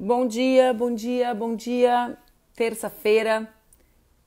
Bom dia, bom dia, bom dia. Terça-feira,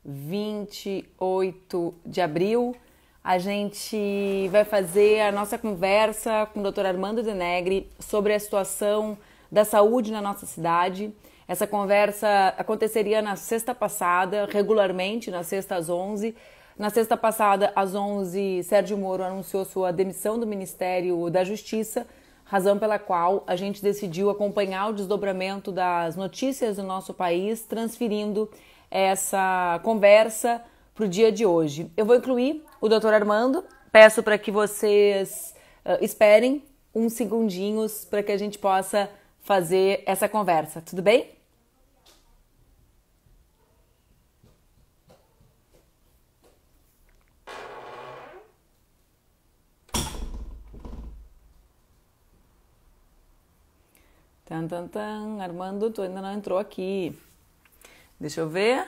28 de abril, a gente vai fazer a nossa conversa com o Dr. Armando Denegri sobre a situação da saúde na nossa cidade. Essa conversa aconteceria na sexta passada, regularmente, na sexta às 11. Na sexta passada, às 11, Sérgio Moro anunciou sua demissão do Ministério da Justiça razão pela qual a gente decidiu acompanhar o desdobramento das notícias do nosso país, transferindo essa conversa para o dia de hoje. Eu vou incluir o Dr. Armando, peço para que vocês uh, esperem uns segundinhos para que a gente possa fazer essa conversa, tudo bem? Tan, tan, tan. Armando, tu ainda não entrou aqui. Deixa eu ver.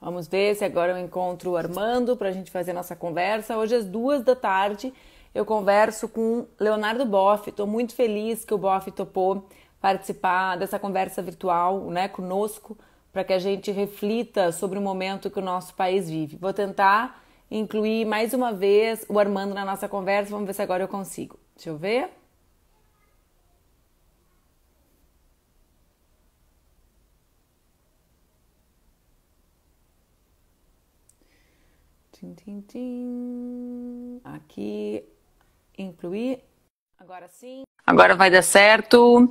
Vamos ver se agora eu encontro o Armando para a gente fazer a nossa conversa. Hoje às duas da tarde eu converso com Leonardo Boff. Estou muito feliz que o Boff topou participar dessa conversa virtual né, conosco, para que a gente reflita sobre o momento que o nosso país vive. Vou tentar incluir mais uma vez o Armando na nossa conversa, vamos ver se agora eu consigo. Deixa eu ver. Aqui Incluir. Agora sim. Agora vai dar certo.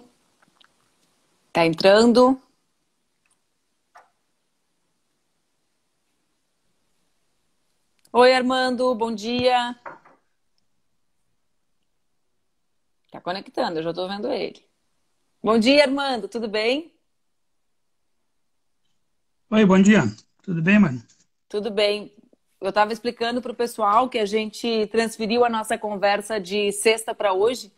Tá entrando. Oi, Armando, bom dia. Tá conectando, eu já tô vendo ele. Bom dia, Armando, tudo bem? Oi, bom dia. Tudo bem, mano? Tudo bem. Eu estava explicando para o pessoal que a gente transferiu a nossa conversa de sexta para hoje,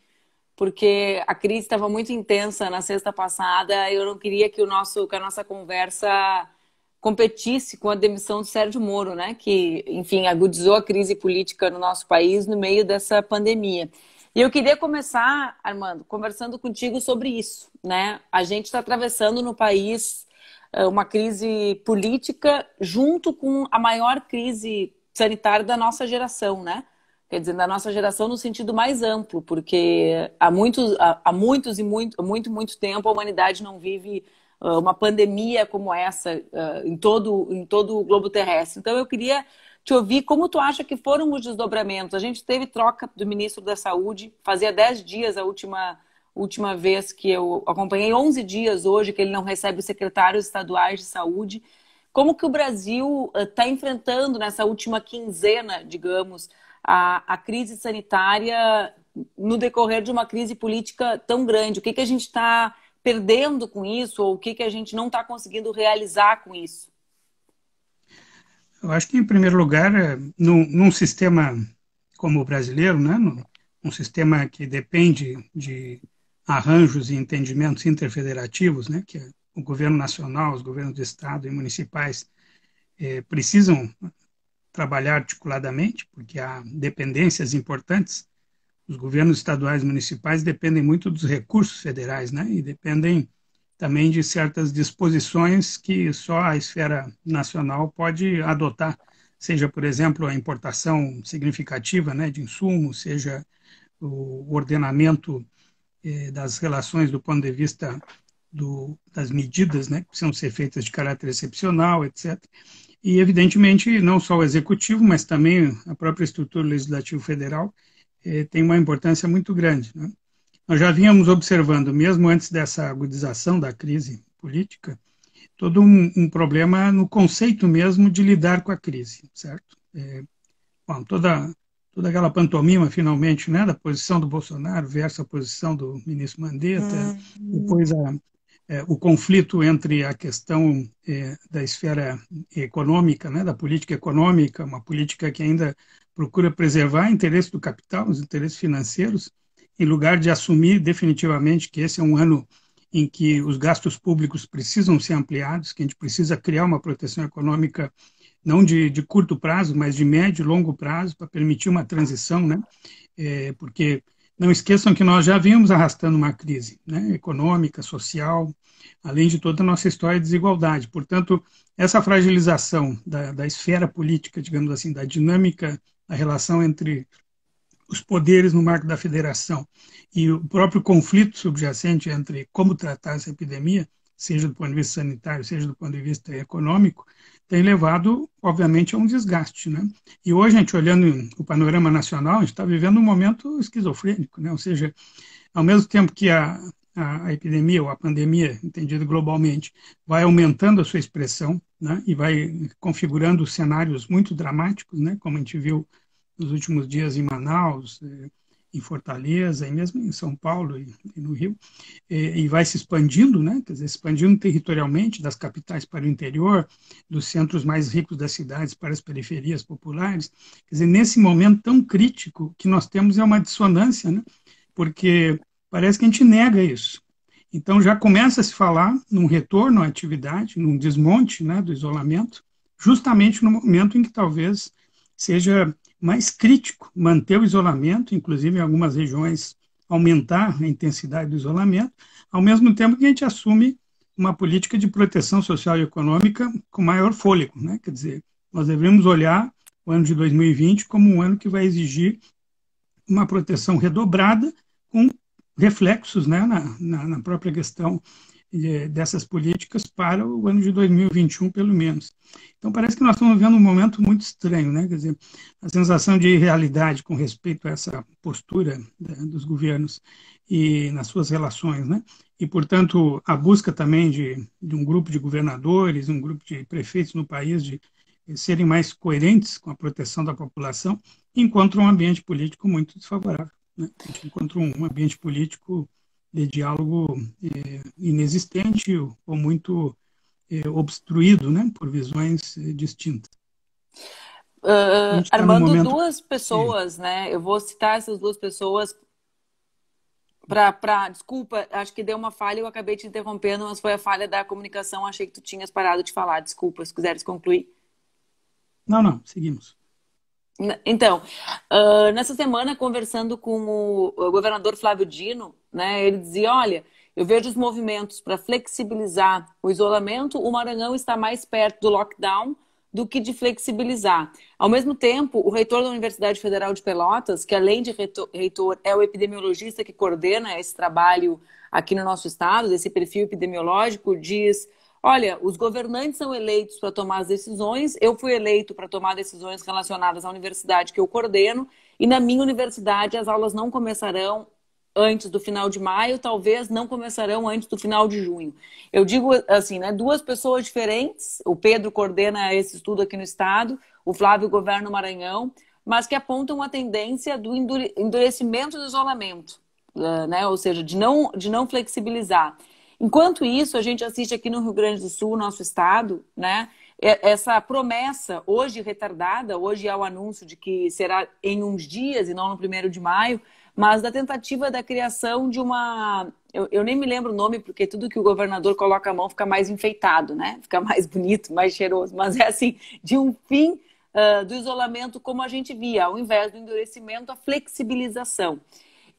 porque a crise estava muito intensa na sexta passada. Eu não queria que, o nosso, que a nossa conversa competisse com a demissão do Sérgio Moro, né? Que, enfim, agudizou a crise política no nosso país no meio dessa pandemia. E eu queria começar, Armando, conversando contigo sobre isso, né? A gente está atravessando no país eh, uma crise política junto com a maior crise sanitária da nossa geração, né? Quer dizer, da nossa geração no sentido mais amplo, porque há muitos, há, muitos e muito, muito, muito tempo a humanidade não vive eh, uma pandemia como essa eh, em todo, em todo o globo terrestre. Então eu queria te ouvir como tu acha que foram os desdobramentos. A gente teve troca do ministro da Saúde, fazia 10 dias a última Última vez que eu acompanhei 11 dias hoje que ele não recebe os secretários estaduais de saúde. Como que o Brasil está eh, enfrentando nessa última quinzena, digamos, a, a crise sanitária no decorrer de uma crise política tão grande? O que, que a gente está perdendo com isso ou o que, que a gente não está conseguindo realizar com isso? Eu acho que, em primeiro lugar, eh, num, num sistema como o brasileiro, né, num, um sistema que depende de arranjos e entendimentos interfederativos, né, que o governo nacional, os governos de estado e municipais é, precisam trabalhar articuladamente, porque há dependências importantes. Os governos estaduais e municipais dependem muito dos recursos federais, né, e dependem também de certas disposições que só a esfera nacional pode adotar, seja, por exemplo, a importação significativa né, de insumos, seja o ordenamento eh, das relações do ponto de vista do, das medidas né, que precisam ser feitas de caráter excepcional, etc. E, evidentemente, não só o executivo, mas também a própria estrutura legislativa federal eh, tem uma importância muito grande. Né? Nós já vínhamos observando, mesmo antes dessa agudização da crise política, todo um, um problema no conceito mesmo de lidar com a crise, certo? É, bom, toda toda aquela pantomima finalmente, né, da posição do Bolsonaro versus a posição do ministro Mandetta, uhum. depois a, é, o conflito entre a questão é, da esfera econômica, né, da política econômica, uma política que ainda procura preservar interesses do capital, os interesses financeiros, em lugar de assumir definitivamente que esse é um ano em que os gastos públicos precisam ser ampliados, que a gente precisa criar uma proteção econômica não de, de curto prazo, mas de médio e longo prazo, para permitir uma transição, né? É, porque não esqueçam que nós já vínhamos arrastando uma crise né? econômica, social, além de toda a nossa história de desigualdade. Portanto, essa fragilização da, da esfera política, digamos assim, da dinâmica, a relação entre os poderes no marco da federação e o próprio conflito subjacente entre como tratar essa epidemia, seja do ponto de vista sanitário, seja do ponto de vista econômico, tem levado, obviamente, a um desgaste. Né? E hoje, a gente olhando o panorama nacional, a gente está vivendo um momento esquizofrênico, né? ou seja, ao mesmo tempo que a, a, a, epidemia ou a pandemia, entendida globalmente, vai aumentando a sua expressão né? e vai configurando cenários muito dramáticos, né? como a gente viu nos últimos dias em Manaus, eh, em Fortaleza e mesmo em São Paulo e, e no Rio, e, é, e, vai se expandindo, né? quer dizer, expandindo territorialmente das capitais para o interior, dos centros mais ricos das cidades para as periferias populares. Quer dizer, nesse momento tão crítico que nós temos é uma dissonância, né? porque parece que a gente nega isso. Então já começa a se falar num retorno à atividade, num desmonte né, do isolamento, justamente no momento em que talvez seja mais crítico, manter o isolamento, inclusive em algumas regiões aumentar a intensidade do isolamento, ao mesmo tempo que a gente assume uma política de proteção social e econômica com maior fôlego. Né? Quer dizer, nós devemos olhar o ano de 2020 como um ano que vai exigir uma proteção redobrada, com reflexos né, na, na, na própria questão eh, dessas políticas para o ano de 2021, pelo menos. Então, parece que nós estamos vivendo um momento muito estranho, né? Quer dizer, a sensação de irrealidade com respeito a essa postura né, dos governos e nas suas relações, né? E, portanto, a busca também de, de um grupo de governadores, um grupo de prefeitos no país de serem mais coerentes com a proteção da população, encontra um ambiente político muito desfavorável. Né? Encontra um ambiente político de diálogo eh, inexistente ou muito eh, obstruído né, por visões eh, distintas. Uh, Armando, momento... duas pessoas, é. né? Eu vou citar essas duas pessoas para. Pra... Desculpa, acho que deu uma falha, eu acabei te interrompendo, mas foi a falha da comunicação, achei que tu tinhas parado de falar. Desculpa, se quiseres concluir. Não, não, seguimos. Então, uh, nessa semana, conversando com o, o governador Flávio Dino, né, ele dizia: olha, eu vejo os movimentos para flexibilizar o isolamento, o Maranhão está mais perto do lockdown do que de flexibilizar. Ao mesmo tempo, o reitor da Universidade Federal de Pelotas, que além de reitor é o epidemiologista que coordena esse trabalho aqui no nosso estado, desse perfil epidemiológico, diz Olha, os governantes são eleitos para tomar as decisões, eu fui eleito para tomar decisões relacionadas à universidade que eu coordeno, e na minha universidade as aulas não começarão antes do final de maio, talvez não começarão antes do final de junho. Eu digo assim, né, duas pessoas diferentes, o Pedro coordena esse estudo aqui no estado, o Flávio governa o Maranhão, mas que apontam a tendência do endurecimento do isolamento, eh, né, ou seja, de não de não flexibilizar. Enquanto isso, a gente assiste aqui no Rio Grande do Sul, nosso estado, né? Essa promessa, hoje retardada, hoje há é o anúncio de que será em uns dias e não no primeiro de maio, mas da tentativa da criação de uma. Eu, eu, nem me lembro o nome, porque tudo que o governador coloca a mão fica mais enfeitado, né? Fica mais bonito, mais cheiroso. Mas é assim, de um fim uh, do isolamento como a gente via, ao invés do endurecimento, a flexibilização.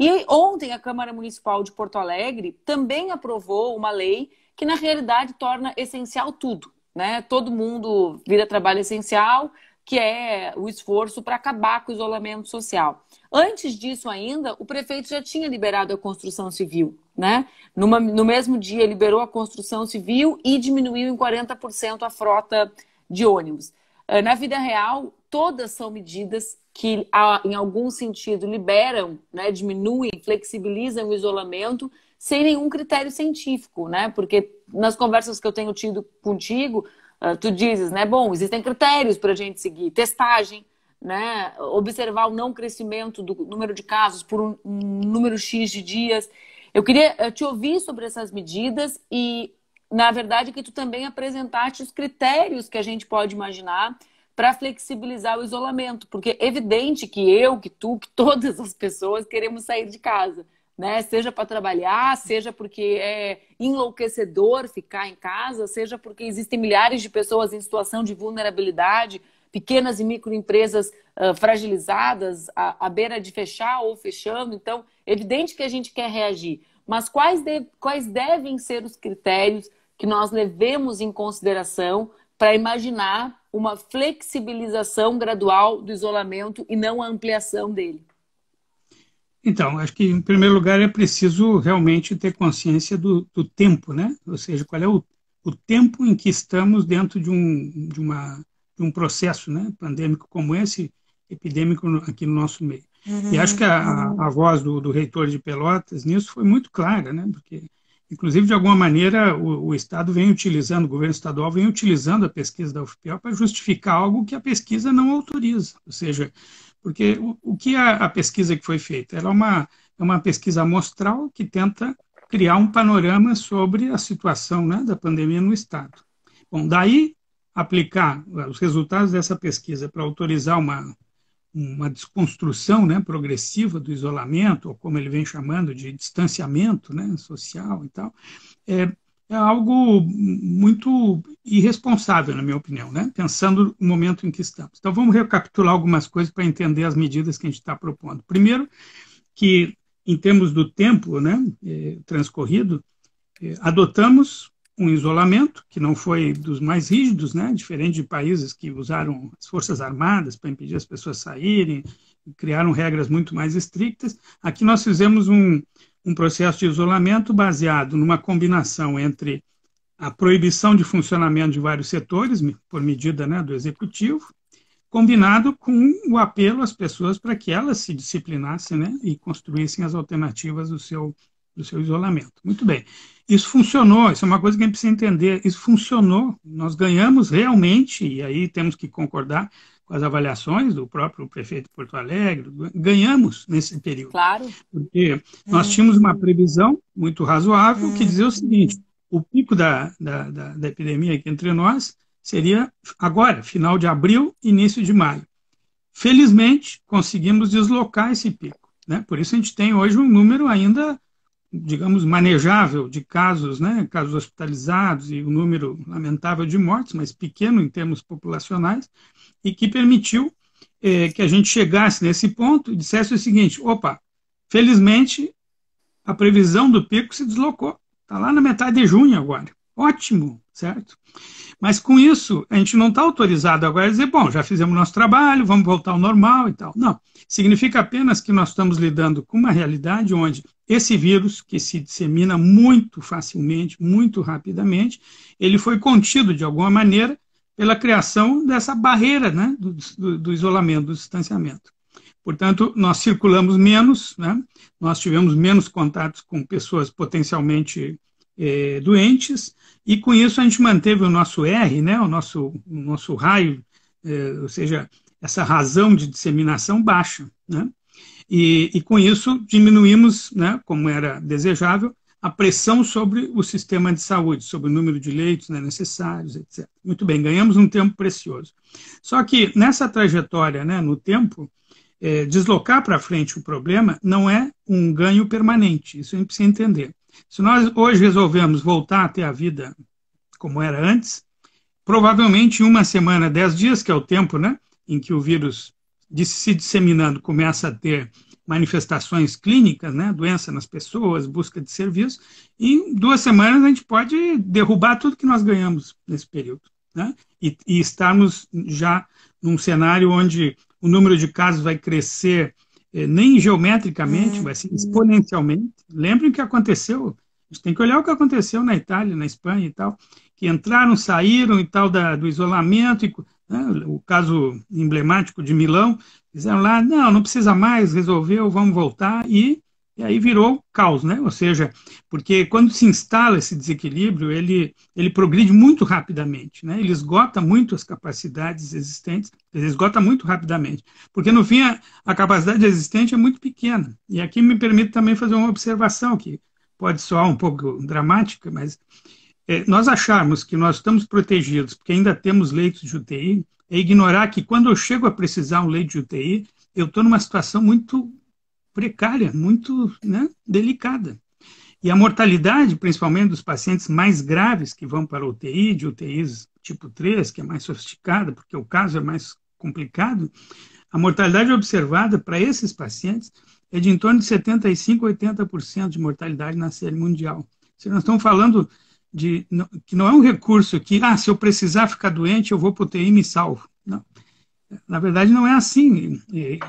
E ontem a Câmara Municipal de Porto Alegre também aprovou uma lei que, na realidade, torna essencial tudo. Né? Todo mundo vira trabalho essencial, que é o esforço para acabar com o isolamento social. Antes disso ainda, o prefeito já tinha liberado a construção civil. Né? Numa, no mesmo dia, liberou a construção civil e diminuiu em 40% a frota de ônibus. Ah, na vida real, todas são medidas que, em algum sentido, liberam, né, diminuem, flexibilizam o isolamento sem nenhum critério científico, né? Porque nas conversas que eu tenho tido contigo, ah, tu dizes, né? Bom, existem critérios para a gente seguir, testagem, né? Observar o não crescimento do número de casos por um número x de dias. Eu queria eh, te ouvir sobre essas medidas e na verdade, que tu também apresentaste os critérios que a gente pode imaginar para flexibilizar o isolamento, porque é evidente que eu, que tu, que todas as pessoas queremos sair de casa, né? Seja para trabalhar, seja porque é enlouquecedor ficar em casa, seja porque existem milhares de pessoas em situação de vulnerabilidade, pequenas e microempresas uh, fragilizadas, à, à beira de fechar ou fechando. Então, é evidente que a gente quer reagir, mas quais, de, quais devem ser os critérios que nós levemos em consideração para imaginar uma flexibilização gradual do isolamento e não a ampliação dele? Então, acho que em primeiro lugar é preciso realmente ter consciência do, do tempo, né? Ou seja, qual é o, o tempo em que estamos dentro de um, de, uma, de um processo né? pandêmico como esse, epidêmico aqui no nosso meio. Uhum. E acho que a, a uhum. voz do, do reitor de Pelotas nisso foi muito clara, né? Porque Inclusive, de alguma maneira, o, o, Estado vem utilizando, o governo estadual vem utilizando a pesquisa da UFPEL para justificar algo que a pesquisa não autoriza. Ou seja, porque o, o que a, a, pesquisa que foi feita? Ela é uma, é uma pesquisa amostral que tenta criar um panorama sobre a situação né, da pandemia no Estado. Bom, daí aplicar os resultados dessa pesquisa para autorizar uma, uma desconstrução né, progressiva do isolamento, ou como ele vem chamando de distanciamento né, social e tal, é, é algo muito irresponsável, na minha opinião, né? pensando no momento em que estamos. Então, vamos recapitular algumas coisas para entender as medidas que a gente está propondo. Primeiro, que em termos do tempo né, é, transcorrido, é, adotamos um isolamento que não foi dos mais rígidos, né? diferente de países que usaram as forças armadas para impedir as pessoas saírem, criaram regras muito mais estritas. Aqui nós fizemos um, um processo de isolamento baseado numa combinação entre a proibição de funcionamento de vários setores, por medida né, do executivo, combinado com o apelo às pessoas para que elas se disciplinassem né, e construíssem as alternativas do seu do seu isolamento. Muito bem. Isso funcionou, isso é uma coisa que a gente precisa entender. Isso funcionou, nós ganhamos realmente, e aí temos que concordar com as avaliações do próprio prefeito de Porto Alegre, ganhamos nesse período. Claro. Porque nós tínhamos uma previsão muito razoável que hum. dizia o seguinte: o pico da, da, da, da epidemia aqui entre nós seria agora, final de abril, início de maio. Felizmente, conseguimos deslocar esse pico. Né? Por isso, a gente tem hoje um número ainda digamos, manejável de casos, né, casos hospitalizados e o um número lamentável de mortes, mas pequeno em termos populacionais, e que permitiu eh, que a gente chegasse nesse ponto e dissesse o seguinte: opa, felizmente a previsão do pico se deslocou, está lá na metade de junho agora. Ótimo, certo? Mas com isso, a gente não está autorizado agora a dizer, bom, já fizemos nosso trabalho, vamos voltar ao normal e tal. Não. Significa apenas que nós estamos lidando com uma realidade onde esse vírus, que se dissemina muito facilmente, muito rapidamente, ele foi contido de alguma maneira pela criação dessa barreira né, do, do, do isolamento, do distanciamento. Portanto, nós circulamos menos, né? nós tivemos menos contatos com pessoas potencialmente é, doentes, e com isso a gente manteve o nosso R, né, o, nosso, o nosso raio, é, ou seja, essa razão de disseminação baixa. Né? E, e com isso diminuímos, né, como era desejável, a pressão sobre o sistema de saúde, sobre o número de leitos né, necessários, etc. Muito bem, ganhamos um tempo precioso. Só que nessa trajetória, né, no tempo, é, deslocar para frente o problema não é um ganho permanente, isso a gente precisa entender. Se nós hoje resolvemos voltar a ter a vida como era antes, provavelmente em uma semana, dez dias, que é o tempo né, em que o vírus se disseminando começa a ter manifestações clínicas, né, doença nas pessoas, busca de serviço, em duas semanas a gente pode derrubar tudo que nós ganhamos nesse período. Né? E, e estarmos já num cenário onde o número de casos vai crescer é, nem geometricamente, ah, mas assim, exponencialmente. Lembrem o que aconteceu. A gente tem que olhar o que aconteceu na Itália, na Espanha e tal, que entraram, saíram e tal da, do isolamento. E, né, o caso emblemático de Milão, fizeram lá, não, não precisa mais, resolveu, vamos voltar e e aí virou caos, né? Ou seja, porque quando se instala esse desequilíbrio, ele, ele progride muito rapidamente, né? Ele esgota muito as capacidades existentes, ele esgota muito rapidamente. Porque, no fim, a, a capacidade existente é muito pequena. E aqui me permite também fazer uma observação que pode soar um pouco dramática, mas é, nós acharmos que nós estamos protegidos porque ainda temos leitos de UTI é ignorar que quando eu chego a precisar um leito de UTI, eu estou numa situação muito precária, muito né, delicada. E a mortalidade, principalmente dos pacientes mais graves que vão para UTI, de UTIs tipo 3, que é mais sofisticada, porque o caso é mais complicado, a mortalidade observada para esses pacientes é de em torno de 75% a 80% de mortalidade na série mundial. Se nós estamos falando de que não é um recurso que, ah, se eu precisar ficar doente, eu vou para o UTI e me salvo. Não. Na verdade, não é assim.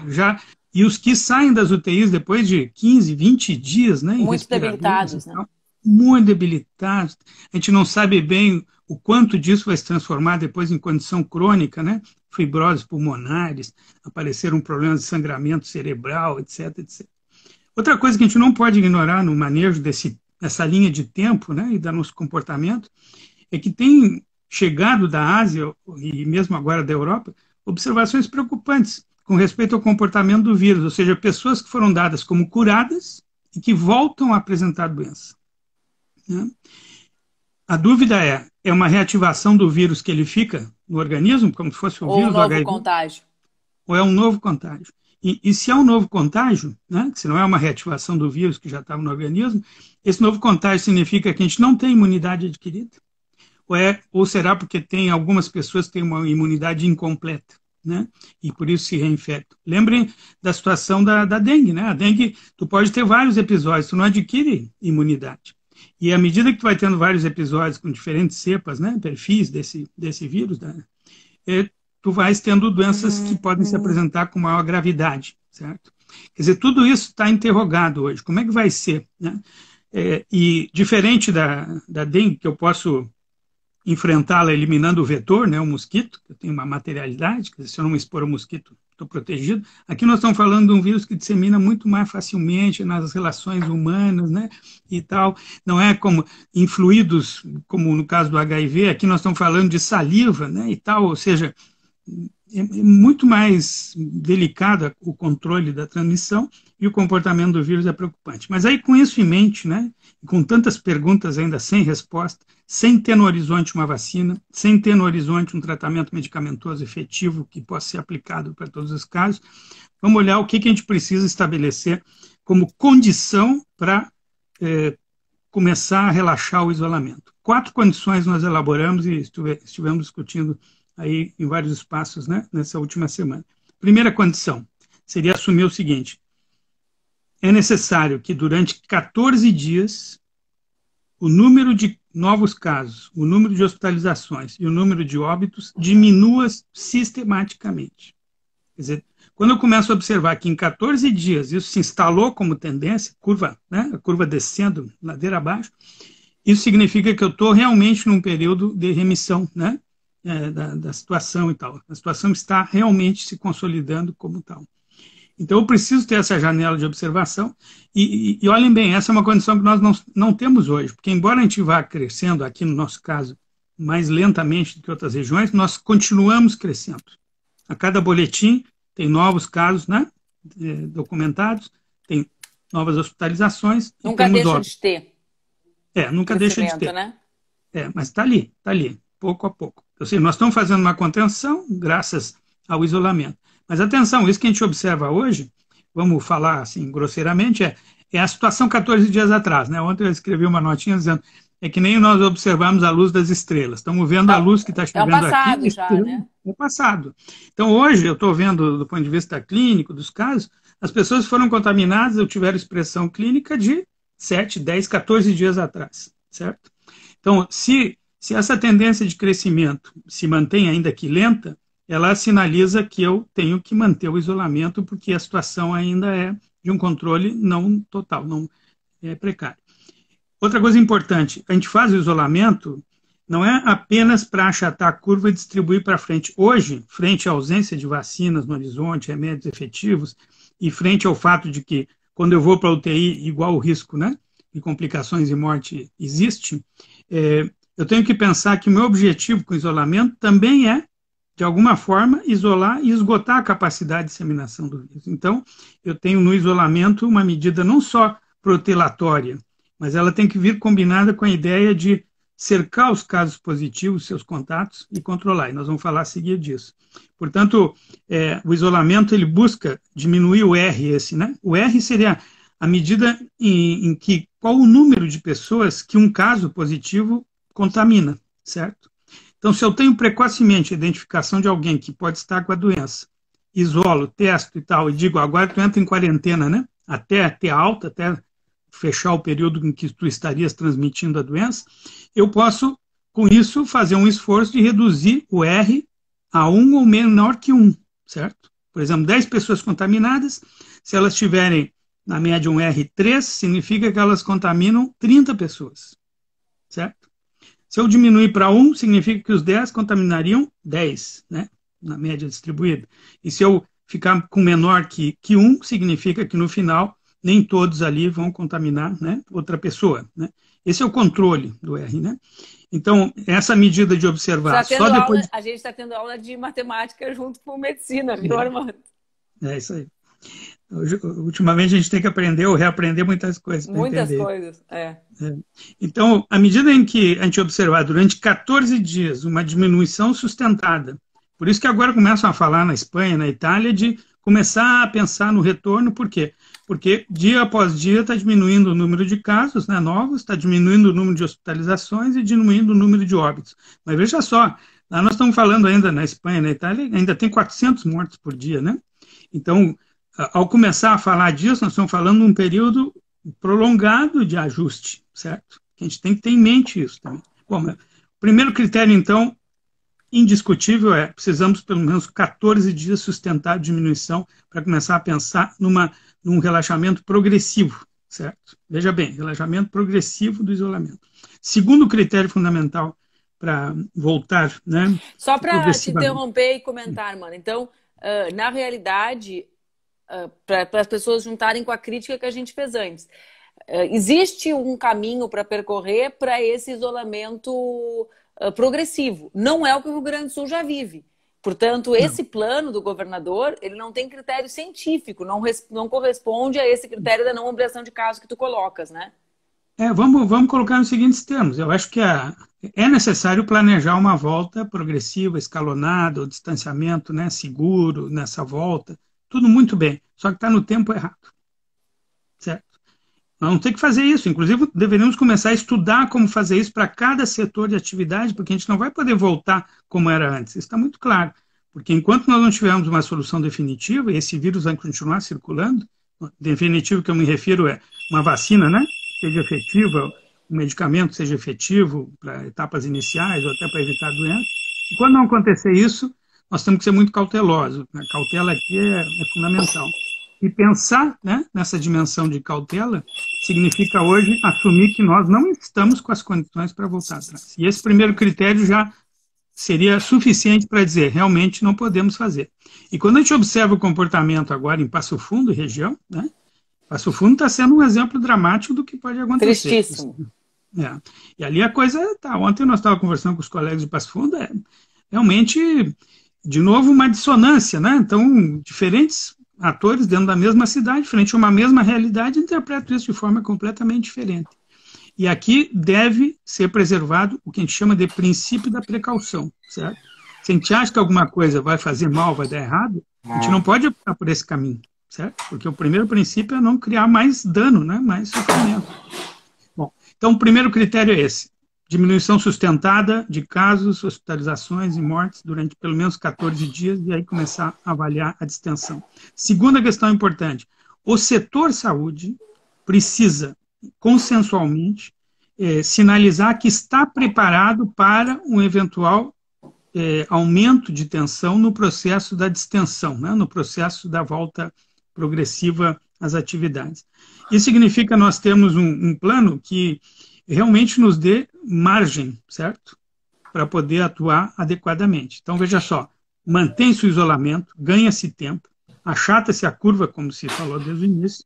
Já e os que saem das UTIs depois de 15, 20 dias, né? Muito debilitados, né? Então, muito debilitados. A gente não sabe bem o quanto disso vai se transformar depois em condição crônica, né? Fibroses pulmonares, apareceram problemas de sangramento cerebral, etc, etc. Outra coisa que a gente não pode ignorar no manejo desse, dessa linha de tempo, né, e do nosso comportamento, é que tem chegado da Ásia e mesmo agora da Europa observações preocupantes com respeito ao comportamento do vírus, ou seja, pessoas que foram dadas como curadas e que voltam a apresentar doença. Né? A dúvida é: é uma reativação do vírus que ele fica no organismo, como se fosse o ou vírus um novo do HIV? contágio. Ou é um novo contágio. E, e se é um novo contágio, né, se não é uma reativação do vírus que já estava no organismo, esse novo contágio significa que a gente não tem imunidade adquirida? Ou, é, ou será porque tem algumas pessoas que têm uma imunidade incompleta? né? E por isso se reinfectam. Lembrem da situação da, da dengue, né? A dengue, tu pode ter vários episódios, tu não adquire imunidade. E à medida que tu vai tendo vários episódios com diferentes cepas, né? Perfis desse, desse vírus, né? É, tu vais tendo doenças que podem se uhum. apresentar com maior gravidade, certo? Quer dizer, tudo isso está interrogado hoje. Como é que vai ser, né? É, e diferente da, da dengue, que eu posso enfrentá-la eliminando o vetor, né, o mosquito, que tem uma materialidade, que se eu não me expor ao mosquito, estou protegido. Aqui nós estamos falando de um vírus que dissemina muito mais facilmente nas relações humanas, né, e tal. Não é como em fluidos, como no caso do HIV, aqui nós estamos falando de saliva, né, e tal, ou seja, é, é muito mais delicado o controle da transmissão e o comportamento do vírus é preocupante. Mas aí, com isso em mente, né, com tantas perguntas ainda sem resposta, sem ter no horizonte uma vacina, sem ter no horizonte um tratamento medicamentoso efetivo que possa ser aplicado para todos os casos, vamos olhar o que, que a gente precisa estabelecer como condição para é, começar a relaxar o isolamento. Quatro condições nós elaboramos e estivemos discutindo aí em vários espaços né, nessa última semana. Primeira condição seria assumir o seguinte: é necessário que durante 14 dias o número de novos casos, o número de hospitalizações e o número de óbitos diminua sistematicamente. Quer dizer, quando eu começo a observar que em 14 dias isso se instalou como tendência, curva, né, a curva descendo, ladeira abaixo, isso significa que eu estou realmente num período de remissão né, é, da, da situação e tal. A situação está realmente se consolidando como tal. Então, eu preciso ter essa janela de observação. E, e, e, olhem bem, essa é uma condição que nós não, não temos hoje, porque, embora a gente vá crescendo, aqui no nosso caso, mais lentamente do que outras regiões, nós continuamos crescendo. A cada boletim tem novos casos né, é, documentados, tem novas hospitalizações. Nunca deixa óbito. de ter. É, nunca deixa de ter. Né? É, mas está ali, está ali, pouco a pouco. Ou seja, nós estamos fazendo uma contenção graças ao isolamento. Mas atenção, isso que a gente observa hoje, vamos falar assim grosseiramente, é, é a situação 14 dias atrás. Né? Ontem eu escrevi uma notinha dizendo é que nem nós observamos a luz das estrelas. Estamos vendo a é, luz que está chegando é o passado aqui. Já, né? É o passado. Então, hoje, eu estou vendo, do ponto de vista clínico, dos casos, as pessoas foram contaminadas ou tiveram expressão clínica de 7, 10, 14 dias atrás, certo? Então, se, se essa tendência de crescimento se mantém ainda que lenta, ela sinaliza que eu tenho que manter o isolamento porque a situação ainda é de um controle não total, não é precário. Outra coisa importante, a gente faz o isolamento não é apenas para achatar a curva e distribuir para frente. Hoje, frente à ausência de vacinas no horizonte, remédios efetivos, e frente ao fato de que quando eu vou para a UTI, igual o risco né, de complicações e morte existe, é, eu tenho que pensar que o meu objetivo com o isolamento também é de alguma forma, isolar e esgotar a capacidade de disseminação do vírus. Então, eu tenho no isolamento uma medida não só protelatória, mas ela tem que vir combinada com a ideia de cercar os casos positivos, seus contatos e controlar. E nós vamos falar a seguir disso. Portanto, é, o isolamento ele busca diminuir o R esse, né? O R seria a medida em, em que qual o número de pessoas que um caso positivo contamina, certo? Então, se eu tenho precocemente a identificação de alguém que pode estar com a doença, isolo, testo e tal, e digo, agora tu entra em quarentena, né? Até ter alta, até fechar o período em que tu estarias transmitindo a doença, eu posso, com isso, fazer um esforço de reduzir o R a um ou menor que um, certo? Por exemplo, 10 pessoas contaminadas, se elas tiverem, na média, um R3, significa que elas contaminam 30 pessoas, certo? Se eu diminuir para 1, significa que os 10 contaminariam 10, né? na média distribuída. E se eu ficar com menor que, que 1, significa que no final nem todos ali vão contaminar né, outra pessoa. Né? Esse é o controle do R, né? Então, essa medida de observar. Tá só depois... Aula, a gente está tendo aula de matemática junto com medicina, viu, é. Armando? É isso aí ultimamente a gente tem que aprender ou reaprender muitas coisas. Muitas entender. coisas, é. é. Então, à medida em que a gente observar durante 14 dias uma diminuição sustentada, por isso que agora começam a falar na Espanha, na Itália, de começar a pensar no retorno, por quê? Porque dia após dia está diminuindo o número de casos né, novos, está diminuindo o número de hospitalizações e diminuindo o número de óbitos. Mas veja só, nós estamos falando ainda na Espanha, na Itália, ainda tem 400 mortos por dia, né? Então, ah, ao começar a falar disso, nós estamos falando de um período prolongado de ajuste, certo? A gente tem que ter em mente isso também. Bom, o primeiro critério, então, indiscutível é precisamos pelo menos 14 dias sustentar a diminuição para começar a pensar numa, num relaxamento progressivo, certo? Veja bem, relaxamento progressivo do isolamento. Segundo critério fundamental para voltar, né? Só para te interromper e comentar, mano. Então, ah, na realidade, ah, para as pessoas juntarem com a crítica que a gente fez antes. Ah, existe um caminho para percorrer para esse isolamento ah, progressivo. Não é o que o Rio Grande do Sul já vive. Portanto, não. esse plano do governador, ele não tem critério científico, não, não corresponde a esse critério da não ampliação de casos que tu colocas, né? É, vamos, vamos colocar nos seguintes termos. Eu acho que a, é necessário planejar uma volta progressiva, escalonada, o distanciamento né, seguro nessa volta, tudo muito bem, só que está no tempo errado. Certo? Nós vamos ter que fazer isso. Inclusive, deveríamos começar a estudar como fazer isso para cada setor de atividade, porque a gente não vai poder voltar como era antes. Isso está muito claro. Porque enquanto nós não tivermos uma solução definitiva, e esse vírus vai continuar circulando, definitivo que eu me refiro é uma vacina, né? Seja efetiva, um medicamento seja efetivo para etapas iniciais ou até para evitar doenças. quando não acontecer isso, nós temos que ser muito cautelosos. A né? cautela aqui é, é fundamental. E pensar né, nessa dimensão de cautela significa hoje assumir que nós não estamos com as condições para voltar atrás. E esse primeiro critério já seria suficiente para dizer realmente não podemos fazer. E quando a gente observa o comportamento agora em Passo Fundo, região, né? Passo Fundo está sendo um exemplo dramático do que pode acontecer. Tristíssimo. É. E ali a coisa tá. Ontem nós estávamos conversando com os colegas de Passo Fundo, é, realmente de novo, uma dissonância, né? Então, diferentes atores dentro da mesma cidade, frente a uma mesma realidade, interpretam isso de forma completamente diferente. E aqui deve ser preservado o que a gente chama de princípio da precaução, certo? Se a gente acha que alguma coisa vai fazer mal, vai dar errado, a gente é. não pode optar por esse caminho, certo? Porque o primeiro princípio é não criar mais dano, né? Mais sofrimento. Bom, então o primeiro critério é esse diminuição sustentada de casos, hospitalizações e mortes durante pelo menos 14 dias e aí começar a avaliar a distensão. Segunda questão importante: o setor saúde precisa consensualmente é, sinalizar que está preparado para um eventual é, aumento de tensão no processo da distensão, né, no processo da volta progressiva às atividades. Isso significa nós temos um, um plano que realmente nos dê margem, certo? Para poder atuar adequadamente. Então, veja só, mantém-se o isolamento, ganha-se tempo, achata-se a curva, como se falou desde o início,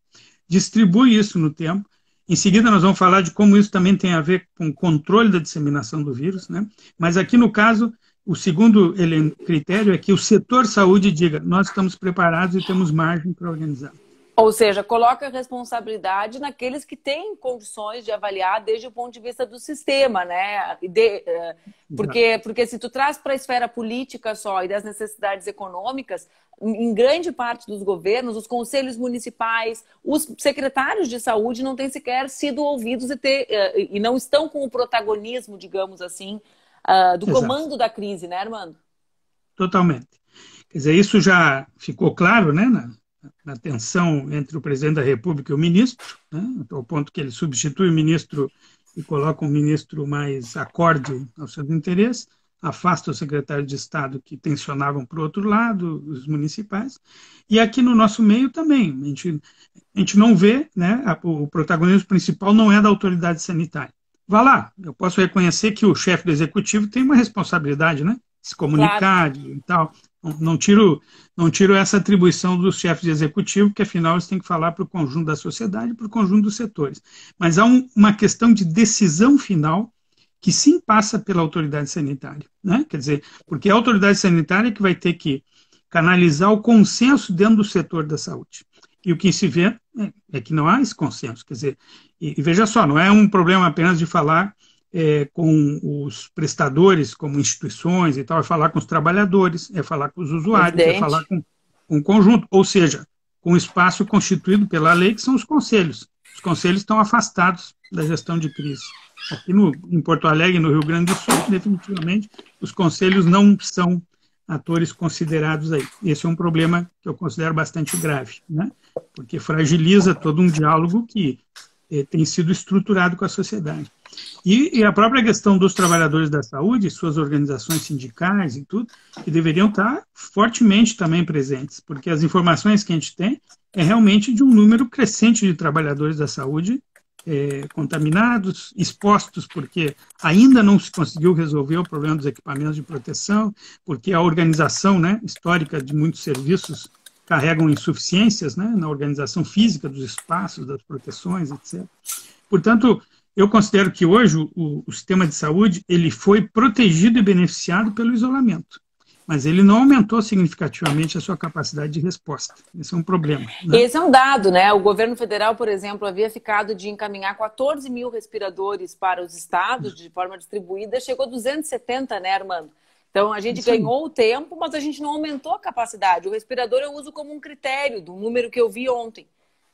distribui isso no tempo. Em seguida, nós vamos falar de como isso também tem a ver com o controle da disseminação do vírus, né? Mas aqui, no caso, o segundo critério é que o setor saúde diga: nós estamos preparados e temos margem para organizar. Ou seja, coloca a responsabilidade naqueles que têm condições de avaliar desde o ponto de vista do sistema, né? De, eh, porque, porque se tu traz para a esfera política só e das necessidades econômicas, em grande parte dos governos, os conselhos municipais, os secretários de saúde não têm sequer sido ouvidos e, ter, eh, e não estão com o protagonismo, digamos assim, ah, do comando Exato. da crise, né, Armando? Totalmente. Quer dizer, isso já ficou claro, né, na tensão entre o presidente da República e o ministro, né, ao ponto que ele substitui o ministro e coloca um ministro mais acorde ao seu interesse, afasta o secretário de Estado que tensionavam para o outro lado, os municipais, e aqui no nosso meio também. A gente, a gente não vê, né, a, o protagonismo principal não é da autoridade sanitária. Vá lá, eu posso reconhecer que o chefe do executivo tem uma responsabilidade, né? Se comunicar claro. e tal. Não tiro, não tiro essa atribuição dos chefes de executivo, que afinal eles têm que falar para o conjunto da sociedade, para o conjunto dos setores. Mas há um, uma questão de decisão final que sim passa pela autoridade sanitária. Né? Quer dizer, porque é a autoridade sanitária que vai ter que canalizar o consenso dentro do setor da saúde. E o que se vê é, é que não há esse consenso. Quer dizer, e, e veja só, não é um problema apenas de falar é, com os prestadores, como instituições e tal, é falar com os trabalhadores, é falar com os usuários, é Presidente. é falar com, com o conjunto, ou seja, com o espaço constituído pela lei, que são os conselhos. Os conselhos estão afastados da gestão de crise. Aqui no, em Porto Alegre, no Rio Grande do Sul, definitivamente, os conselhos não são atores considerados aí. Esse é um problema que eu considero bastante grave, né? porque fragiliza todo um diálogo que eh, tem sido estruturado com a sociedade. E, e, a própria questão dos trabalhadores da saúde, suas organizações sindicais e tudo, que deveriam estar fortemente também presentes, porque as informações que a gente tem é realmente de um número crescente de trabalhadores da saúde eh, contaminados, expostos, porque ainda não se conseguiu resolver o problema dos equipamentos de proteção, porque a organização né, histórica de muitos serviços carregam insuficiências né, na organização física dos espaços, das proteções, etc. Portanto, eu considero que hoje o, o, sistema de saúde ele foi protegido e beneficiado pelo isolamento, mas ele não aumentou significativamente a sua capacidade de resposta. Esse é um problema. Né? Esse é um dado, né? O governo federal, por exemplo, havia ficado de encaminhar 14 mil respiradores para os estados de forma distribuída, chegou a 270, né, Armando? Então, a gente Sim. ganhou o tempo, mas a gente não aumentou a capacidade. O respirador eu uso como um critério do número que eu vi ontem,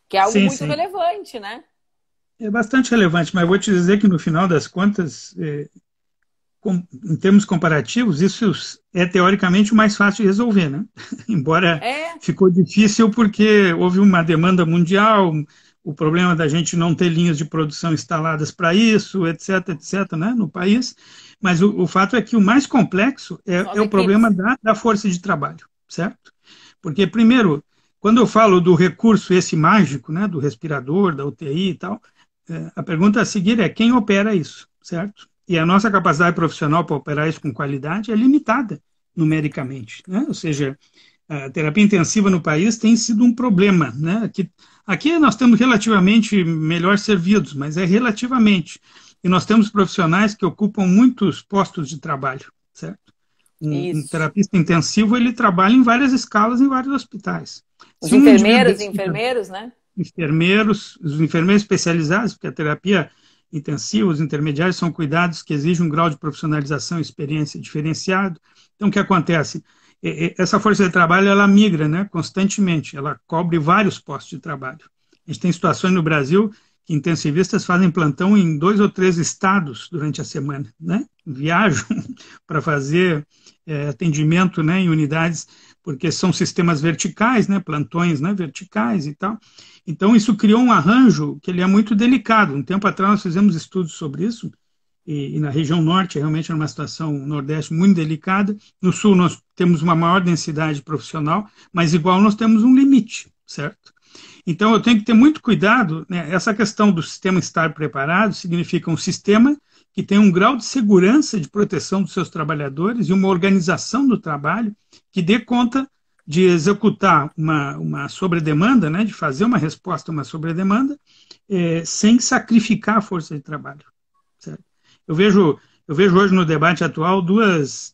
que é algo sim, muito sim. relevante, né? É bastante relevante, mas vou te dizer que no final das contas, é, com, em termos comparativos, isso é teoricamente o mais fácil de resolver, né? Embora é. ficou difícil porque houve uma demanda mundial, o problema da gente não ter linhas de produção instaladas para isso, etc, etc, né, no país. Mas o, o fato é que o mais complexo é, é o problema da, da força de trabalho, certo? Porque, primeiro, quando eu falo do recurso esse mágico, né, do respirador, da UTI e tal, é, a pergunta a seguir é quem opera isso, certo? E a nossa capacidade profissional para operar isso com qualidade é limitada numericamente, né? Ou seja, a terapia intensiva no país tem sido um problema, né? Que Aqui nós temos relativamente melhor servidos, mas é relativamente. E nós temos profissionais que ocupam muitos postos de trabalho, certo? Um, um terapista intensivo, ele trabalha em várias escalas em vários hospitais. Os Se enfermeiros, um enfermeiros, né? Enfermeiros, os enfermeiros especializados, porque a terapia intensiva, os intermediários são cuidados que exigem um grau de profissionalização e experiência diferenciado. Então, o que acontece? essa força de trabalho ela migra né, constantemente, ela cobre vários postos de trabalho. A gente tem situações no Brasil que intensivistas fazem plantão em dois ou três estados durante a semana, né? viajam para fazer é, atendimento né, em unidades, porque são sistemas verticais, né, plantões né, verticais e tal. Então, isso criou um arranjo que ele é muito delicado. Um tempo atrás nós fizemos estudos sobre isso, e, e, na região norte, realmente é uma situação nordeste muito delicada. No sul, nós temos uma maior densidade profissional, mas igual nós temos um limite, certo? Então, eu tenho que ter muito cuidado. Né? Essa questão do sistema estar preparado significa um sistema que tem um grau de segurança de proteção dos seus trabalhadores e uma organização do trabalho que dê conta de executar uma, uma sobredemanda, né? de fazer uma resposta a uma sobredemanda, é, sem sacrificar a força de trabalho. Eu vejo, eu vejo hoje no debate atual duas,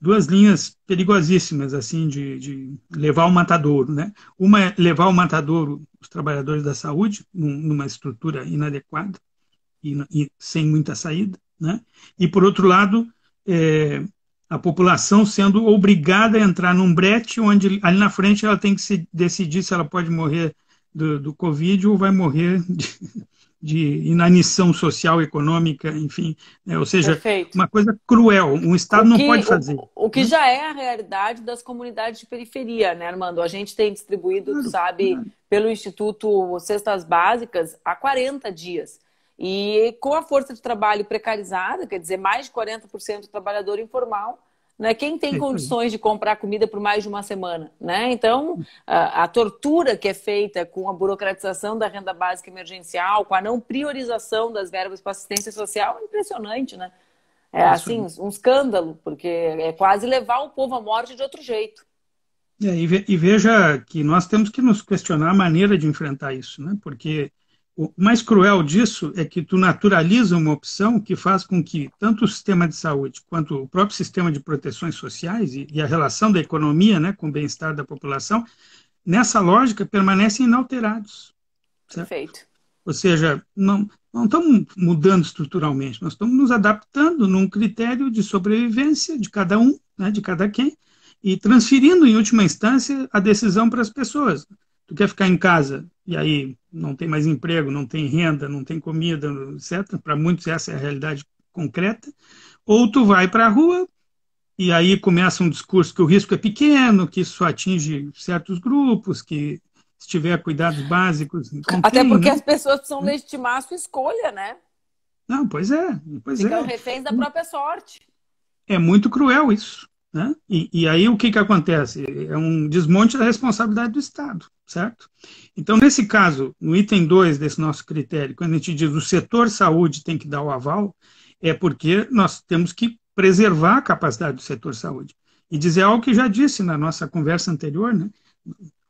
duas linhas perigosíssimas assim de, de levar o matadouro. Né? Uma é levar o matadouro, os trabalhadores da saúde, num, numa estrutura inadequada e, e, sem muita saída. Né? E, por outro lado, é, a população sendo obrigada a entrar num brete onde ali na frente ela tem que se decidir se ela pode morrer do, do Covid ou vai morrer de, de inanição social, econômica, enfim. Né? Ou seja, Perfeito. uma coisa cruel, um Estado que, não pode fazer. O, o que né? já é a realidade das comunidades de periferia, né, Armando? A gente tem distribuído, claro, sabe, claro. pelo Instituto Cestas Básicas há 40 dias. E com a força de trabalho precarizada, quer dizer, mais de 40% do trabalhador informal, né? Quem tem condições de comprar comida por mais de uma semana? Né? Então, a, a, tortura que é feita com a burocratização da renda básica emergencial, com a não priorização das verbas para assistência social, é impressionante, né? É assim, um escândalo, porque é quase levar o povo à morte de outro jeito. É, e veja que nós temos que nos questionar a maneira de enfrentar isso, né? Porque o mais cruel disso é que tu naturaliza uma opção que faz com que tanto o sistema de saúde quanto o próprio sistema de proteções sociais e, e a relação da economia né, com o bem-estar da população, nessa lógica, permanecem inalterados. Certo? Perfeito. Ou seja, não, não estamos mudando estruturalmente, nós estamos nos adaptando num critério de sobrevivência de cada um, né, de cada quem, e transferindo, em última instância, a decisão para as pessoas tu quer ficar em casa e aí não tem mais emprego, não tem renda, não tem comida, etc. Para muitos essa é a realidade concreta. Ou tu vai para a rua e aí começa um discurso que o risco é pequeno, que isso atinge certos grupos, que se tiver cuidados básicos. Contém, Até porque né? as pessoas precisam legitimar a sua escolha, né? Não, pois é, pois Ficam é. reféns da própria sorte. É muito cruel isso. Né? E, e aí o que, que acontece? É um desmonte da responsabilidade do Estado certo? Então, nesse caso, no item 2 desse nosso critério, quando a gente diz o setor saúde tem que dar o aval, é porque nós temos que preservar a capacidade do setor saúde. E dizer algo que já disse na nossa conversa anterior, né?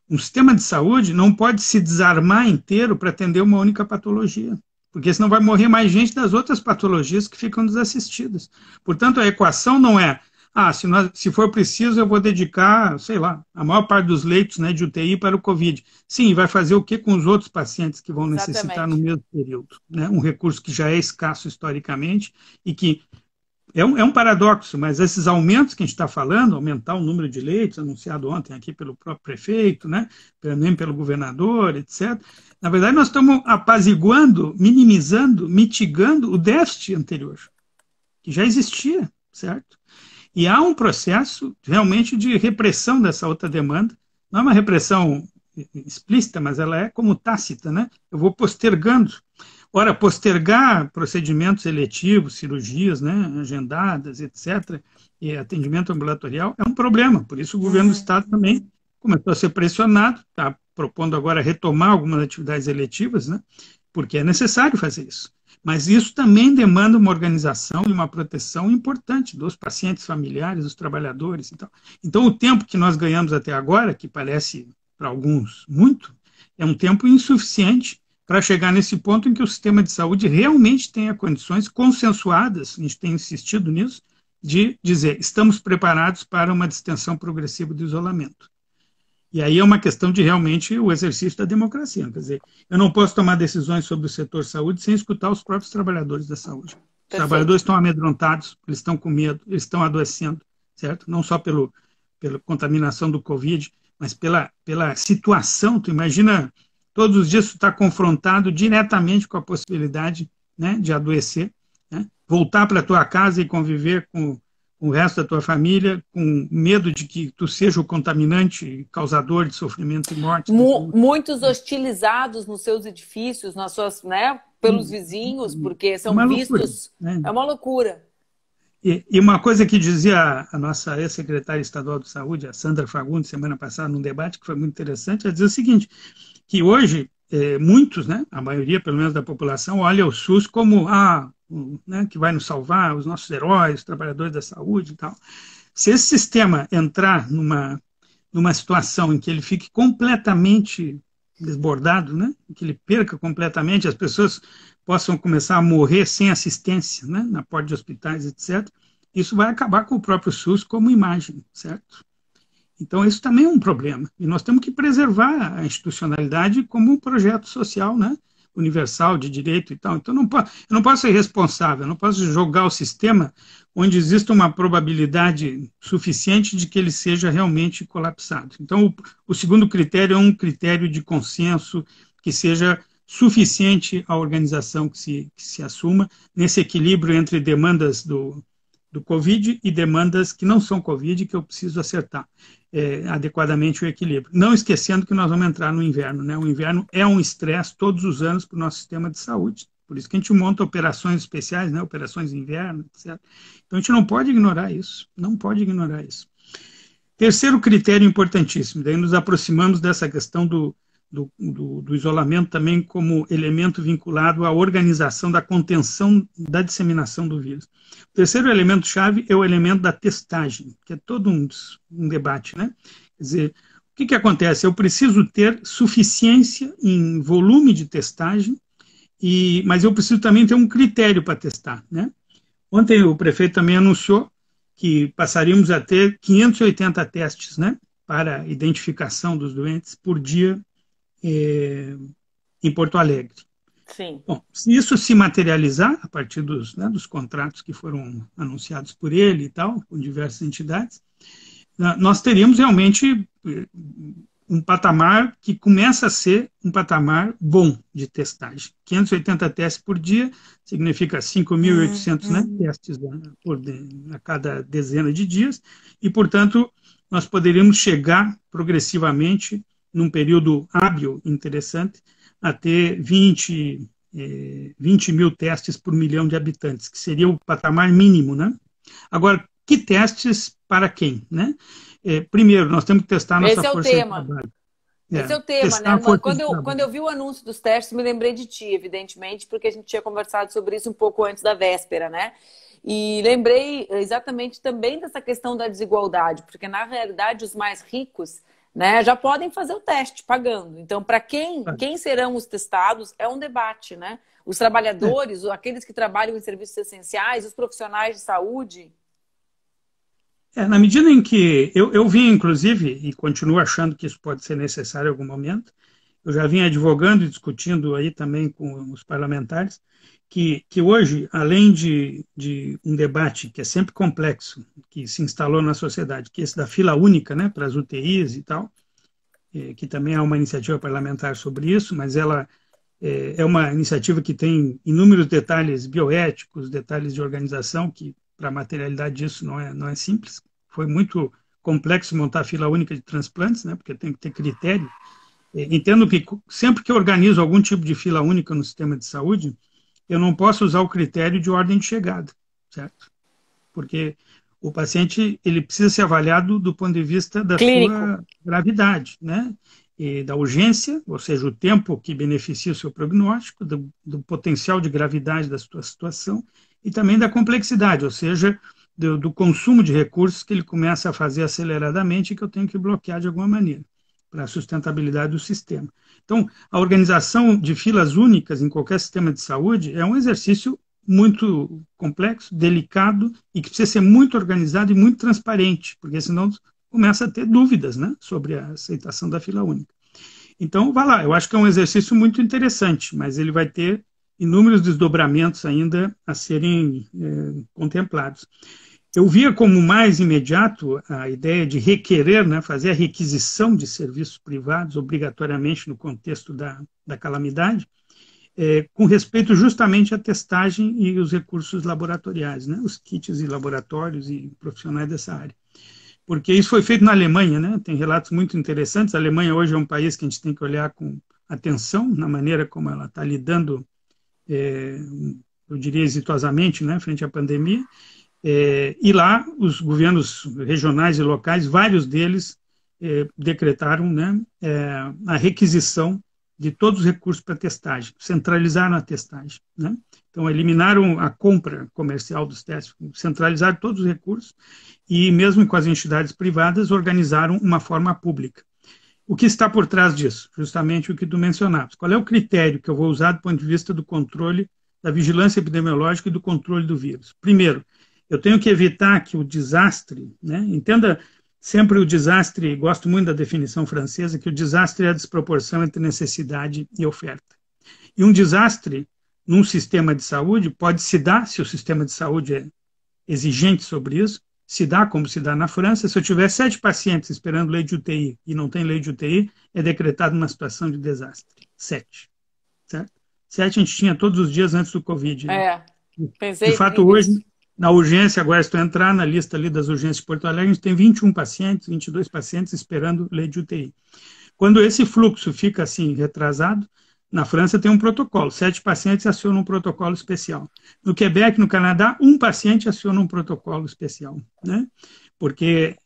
Um sistema de saúde não pode se desarmar inteiro para atender uma única patologia, porque senão vai morrer mais gente das outras patologias que ficam desassistidas. Portanto, a equação não é ah, se, nós, se for preciso, eu vou dedicar, sei lá, a maior parte dos leitos né, de UTI para o Covid. Sim, vai fazer o que com os outros pacientes que vão Exatamente. necessitar no mesmo período? Né? Um recurso que já é escasso historicamente e que é um, é um, paradoxo, mas esses aumentos que a gente está falando, aumentar o número de leitos, anunciado ontem aqui pelo próprio prefeito, né, também pelo governador, etc. Na verdade, nós estamos apaziguando, minimizando, mitigando o déficit anterior, que já existia, certo? E há um processo realmente de repressão dessa outra demanda. Não é uma repressão explícita, mas ela é como tácita, né? Eu vou postergando. Ora, postergar procedimentos eletivos, cirurgias né, agendadas, etc., e atendimento ambulatorial, é um problema. Por isso, o governo do é. Estado também começou a ser pressionado, está propondo agora retomar algumas atividades eletivas, né, porque é necessário fazer isso. Mas isso também demanda uma organização e uma proteção importante dos pacientes familiares, dos trabalhadores. Então, então o tempo que nós ganhamos até agora, que parece para alguns muito, é um tempo insuficiente para chegar nesse ponto em que o sistema de saúde realmente tenha condições consensuadas, a gente tem insistido nisso, de dizer estamos preparados para uma distensão progressiva do isolamento. E aí é uma questão de realmente o exercício da democracia. Quer dizer, eu não posso tomar decisões sobre o setor saúde sem escutar os próprios trabalhadores da saúde. Os trabalhadores estão amedrontados, eles estão com medo, eles estão adoecendo, certo? Não só pelo, pela contaminação do Covid, mas pela, pela situação. Tu imagina, todos os dias tu está confrontado diretamente com a possibilidade né, de adoecer, né? voltar para tua casa e conviver com o resto da tua família, com medo de que tu seja o contaminante, causador de sofrimento e morte. Mu muitos hostilizados nos seus edifícios, nas suas, né, pelos vizinhos, porque é são vistos. Loucura, né? É uma loucura. E, e, uma coisa que dizia a, a nossa ex-secretária estadual de saúde, a Sandra Fagundes, semana passada, num debate que foi muito interessante, ela dizia o seguinte, que hoje é, muitos, né, a maioria pelo menos da população, olha o SUS como ah, né, que vai nos salvar, os nossos heróis, os trabalhadores da saúde e tal. Se esse sistema entrar numa, numa situação em que ele fique completamente desbordado, né, que ele perca completamente, as pessoas possam começar a morrer sem assistência né, na porta de hospitais, etc., isso vai acabar com o próprio SUS como imagem, certo? Então, isso também é um problema. E nós temos que preservar a institucionalidade como um projeto social, né? universal de direito e tal. Então, não eu não posso ser responsável, não posso jogar o sistema onde exista uma probabilidade suficiente de que ele seja realmente colapsado. Então, o, o segundo critério é um critério de consenso que seja suficiente à organização que se, que se assuma nesse equilíbrio entre demandas do, do Covid e demandas que não são Covid, que eu preciso acertar é, adequadamente o equilíbrio. Não esquecendo que nós vamos entrar no inverno, né? O inverno é um estresse todos os anos para o nosso sistema de saúde. Por isso que a gente monta operações especiais, né? operações de inverno, etc. Então a gente não pode ignorar isso, não pode ignorar isso. Terceiro critério importantíssimo, daí nos aproximamos dessa questão do, do, do, do, isolamento também como elemento vinculado à organização da contenção da disseminação do vírus. O terceiro elemento-chave é o elemento da testagem, que é todo um, um debate, né? Quer dizer, o que, que acontece? Eu preciso ter suficiência em volume de testagem, e, mas eu preciso também ter um critério para testar, né? Ontem o prefeito também anunciou que passaríamos a ter 580 testes, né? para identificação dos doentes por dia é, em Porto Alegre. Sim. Bom, se isso se materializar a partir dos, né, dos contratos que foram anunciados por ele e tal, com diversas entidades, né, nós teríamos realmente eh, um patamar que começa a ser um patamar bom de testagem. 580 testes por dia significa 5.800 uhum. né, testes né, por, a cada dezena de dias, e, portanto, nós poderíamos chegar progressivamente num período hábil interessante, a ter 20, eh, 20 mil testes por milhão de habitantes, que seria o patamar mínimo. Né? Agora, que testes para quem? Né? Eh, primeiro, nós temos que testar a nossa Esse é força o tema. de trabalho. É, Esse é o tema, né? Quando eu, quando eu vi o anúncio dos testes, me lembrei de ti, evidentemente, porque a gente tinha conversado sobre isso um pouco antes da véspera, né? E lembrei exatamente também dessa questão da desigualdade, porque na realidade os mais ricos né, já podem fazer o teste pagando. Então, para quem, é. quem serão os testados é um debate, né? Os trabalhadores, é. aqueles que trabalham em serviços essenciais, os profissionais de saúde. É, na medida em que eu, eu vim, inclusive, e continuo achando que isso pode ser necessário em algum momento, eu já vim advogando e discutindo aí também com os parlamentares, que, que hoje, além de, de um debate que é sempre complexo, que se instalou na sociedade, que é esse da fila única né, para as UTIs e tal, é, que também há uma iniciativa parlamentar sobre isso, mas ela é, é uma iniciativa que tem inúmeros detalhes bioéticos, detalhes de organização, que para a materialidade disso não é, não é simples. Foi muito complexo montar a fila única de transplantes, né, porque tem que ter critério. É, entendo que sempre que eu organizo algum tipo de fila única no sistema de saúde, eu não posso usar o critério de ordem de chegada, certo? Porque o paciente ele precisa ser avaliado do ponto de vista da Clínico. sua gravidade, né? E da urgência, ou seja, o tempo que beneficia o seu prognóstico, do, do potencial de gravidade da sua situação e também da complexidade, ou seja, do, do, consumo de recursos que ele começa a fazer aceleradamente e que eu tenho que bloquear de alguma maneira para a sustentabilidade do sistema. Então, a organização de filas únicas em qualquer sistema de saúde é um exercício muito complexo, delicado e que precisa ser muito organizado e muito transparente, porque senão começa a ter dúvidas né, sobre a aceitação da fila única. Então, vá lá, eu acho que é um exercício muito interessante, mas ele vai ter inúmeros desdobramentos ainda a serem é, contemplados. Eu via como mais imediato a ideia de requerer, né, fazer a requisição de serviços privados obrigatoriamente no contexto da, da calamidade, é, com respeito justamente à testagem e os recursos laboratoriais, né, os kits e laboratórios e profissionais dessa área. Porque isso foi feito na Alemanha, né, tem relatos muito interessantes. A Alemanha hoje é um país que a gente tem que olhar com atenção na maneira como ela está lidando, é, eu diria exitosamente, né, frente à pandemia é, e lá, os governos regionais e locais, vários deles é, decretaram né, é, a requisição de todos os recursos para testagem, centralizaram a testagem. Né? Então, eliminaram a compra comercial dos testes, centralizaram todos os recursos e, mesmo com as entidades privadas, organizaram uma forma pública. O que está por trás disso? Justamente o que tu mencionaste. Qual é o critério que eu vou usar do ponto de vista do controle, da vigilância epidemiológica e do controle do vírus? Primeiro, eu tenho que evitar que o desastre, né? entenda sempre o desastre, gosto muito da definição francesa, que o desastre é a desproporção entre necessidade e oferta. E um desastre num sistema de saúde pode se dar, se o sistema de saúde é exigente sobre isso, se dá como se dá na França. Se eu tiver sete pacientes esperando lei de UTI e não tem lei de UTI, é decretado uma situação de desastre. Sete. Certo? Sete a gente tinha todos os dias antes do Covid. Né? É. Pensei de fato, hoje, na urgência, agora estou entrar na lista ali das urgências de Porto Alegre, a gente tem 21 pacientes, 22 pacientes esperando lei de UTI. Quando esse fluxo fica assim retrasado, na França tem um protocolo, sete pacientes acionam um protocolo especial. No Quebec, no Canadá, um paciente aciona um protocolo especial, né? Porque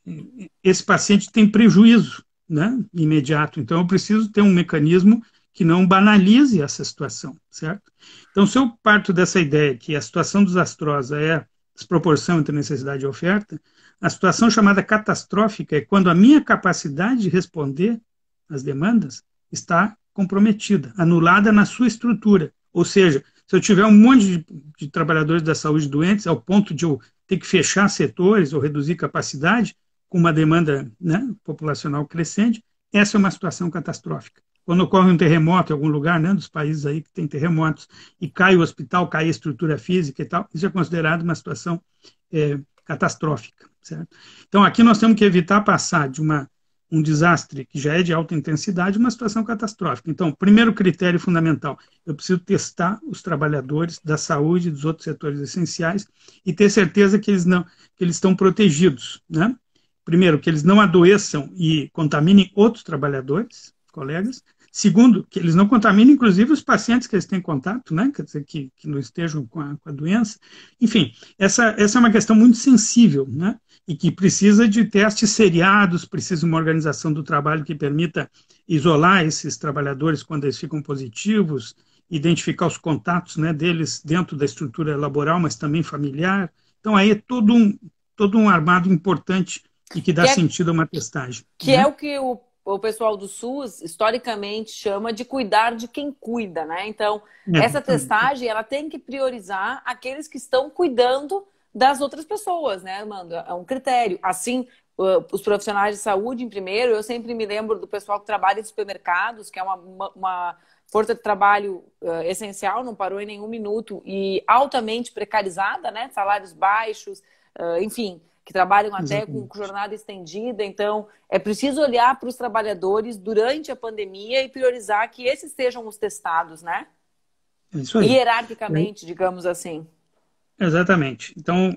esse paciente tem prejuízo, né? Imediato. Então eu preciso ter um mecanismo que não banalize essa situação, certo? Então se eu parto dessa ideia que a situação desastrosa é desproporção entre necessidade e oferta, a situação chamada catastrófica é quando a minha capacidade de responder às demandas está comprometida, anulada na sua estrutura. Ou seja, se eu tiver um monte de, de trabalhadores da saúde doentes ao ponto de eu ter que fechar setores ou reduzir capacidade, com uma demanda né, populacional crescente, essa é uma situação catastrófica quando ocorre um terremoto em algum lugar, né, dos países aí que tem terremotos, e cai o hospital, cai a estrutura física e tal, isso é considerado uma situação é, catastrófica. Certo? Então, aqui nós temos que evitar passar de uma, um desastre que já é de alta intensidade uma situação catastrófica. Então, primeiro critério fundamental, eu preciso testar os trabalhadores da saúde e dos outros setores essenciais e ter certeza que eles, não, que eles estão protegidos. Né? Primeiro, que eles não adoeçam e contaminem outros trabalhadores, colegas, Segundo, que eles não contaminem, inclusive, os pacientes que eles têm contato, né? quer dizer, que, que não estejam com a, com a doença. Enfim, essa, essa é uma questão muito sensível, né? e que precisa de testes seriados, precisa de uma organização do trabalho que permita isolar esses trabalhadores quando eles ficam positivos, identificar os contatos né, deles dentro da estrutura laboral, mas também familiar. Então, aí é todo um, todo um armado importante e que dá que é, sentido a uma testagem. Que é né? é o que o o pessoal do SUS historicamente chama de cuidar de quem cuida, né? Então, é, essa testagem ela tem que priorizar aqueles que estão cuidando das outras pessoas, né, Amanda? É um critério. Assim, os profissionais de saúde em primeiro, eu sempre me lembro do pessoal que trabalha em supermercados, que é uma, uma, força de trabalho uh, essencial, não parou em nenhum minuto e altamente precarizada, né? Salários baixos, uh, enfim que trabalham até Exatamente. com jornada estendida. Então, é preciso olhar para os trabalhadores durante a pandemia e priorizar que esses sejam os testados, né? É isso aí. Hierarquicamente, é. digamos assim. Exatamente. Então,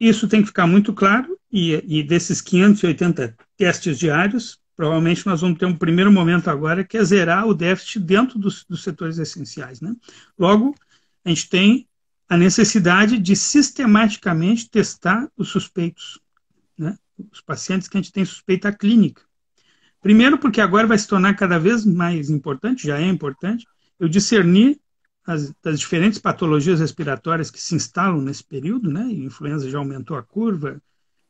isso tem que ficar muito claro, e, e, desses 580 testes diários, provavelmente nós vamos ter um primeiro momento agora que é zerar o déficit dentro dos, dos setores essenciais. Né? Logo, a gente tem a necessidade de sistematicamente testar os suspeitos, né? os pacientes que a gente tem suspeita clínica. Primeiro, porque agora vai se tornar cada vez mais importante, já é importante, eu discernir as, das diferentes patologias respiratórias que se instalam nesse período, né? E a influenza já aumentou a curva,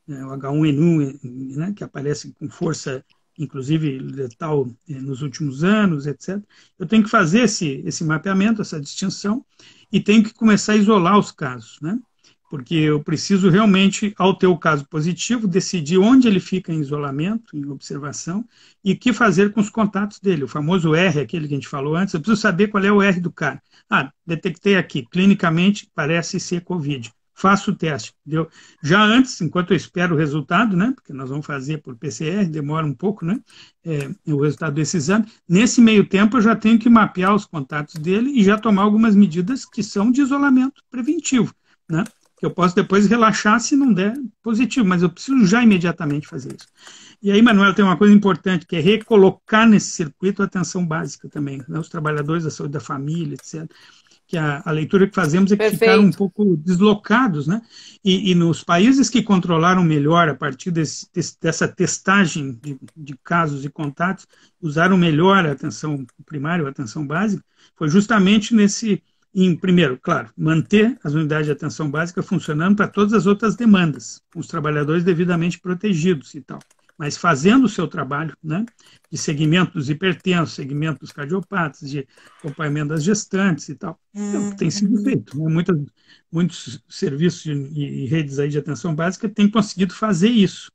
né? o H1N1, né? que aparece com força, inclusive letal, eh, nos últimos anos, etc. Eu tenho que fazer esse, esse mapeamento, essa distinção, e tenho que começar a isolar os casos, né? Porque eu preciso realmente, ao ter o caso positivo, decidir onde ele fica em isolamento, em observação, e o que fazer com os contatos dele. O famoso R, aquele que a gente falou antes, eu preciso saber qual é o R do cara. Ah, detectei aqui, clinicamente parece ser Covid faço o teste. Entendeu? Já antes, enquanto eu espero o resultado, né, porque nós vamos fazer por PCR, demora um pouco né, é, o resultado desse exame, nesse meio tempo eu já tenho que mapear os contatos dele e já tomar algumas medidas que são de isolamento preventivo. Né? que Eu posso depois relaxar se não der positivo, mas eu preciso já imediatamente fazer isso. E aí, Manuel, tem uma coisa importante, que é recolocar nesse circuito a atenção básica também, né? os trabalhadores da saúde da família, etc. Que a, a leitura que fazemos é que Perfeito. ficaram um pouco deslocados, né? E, e, nos países que controlaram melhor a partir desse, dessa testagem de, de casos e contatos, usaram melhor a atenção primária, a atenção básica, foi justamente nesse em, primeiro, claro, manter as unidades de atenção básica funcionando para todas as outras demandas, com os trabalhadores devidamente protegidos e tal. Mas fazendo o seu trabalho né, de segmento dos hipertensos, segmento dos cardiopatas, de acompanhamento das gestantes e tal. É que tem sido uhum. feito. Né? muitos serviços e redes aí de atenção básica têm conseguido fazer isso.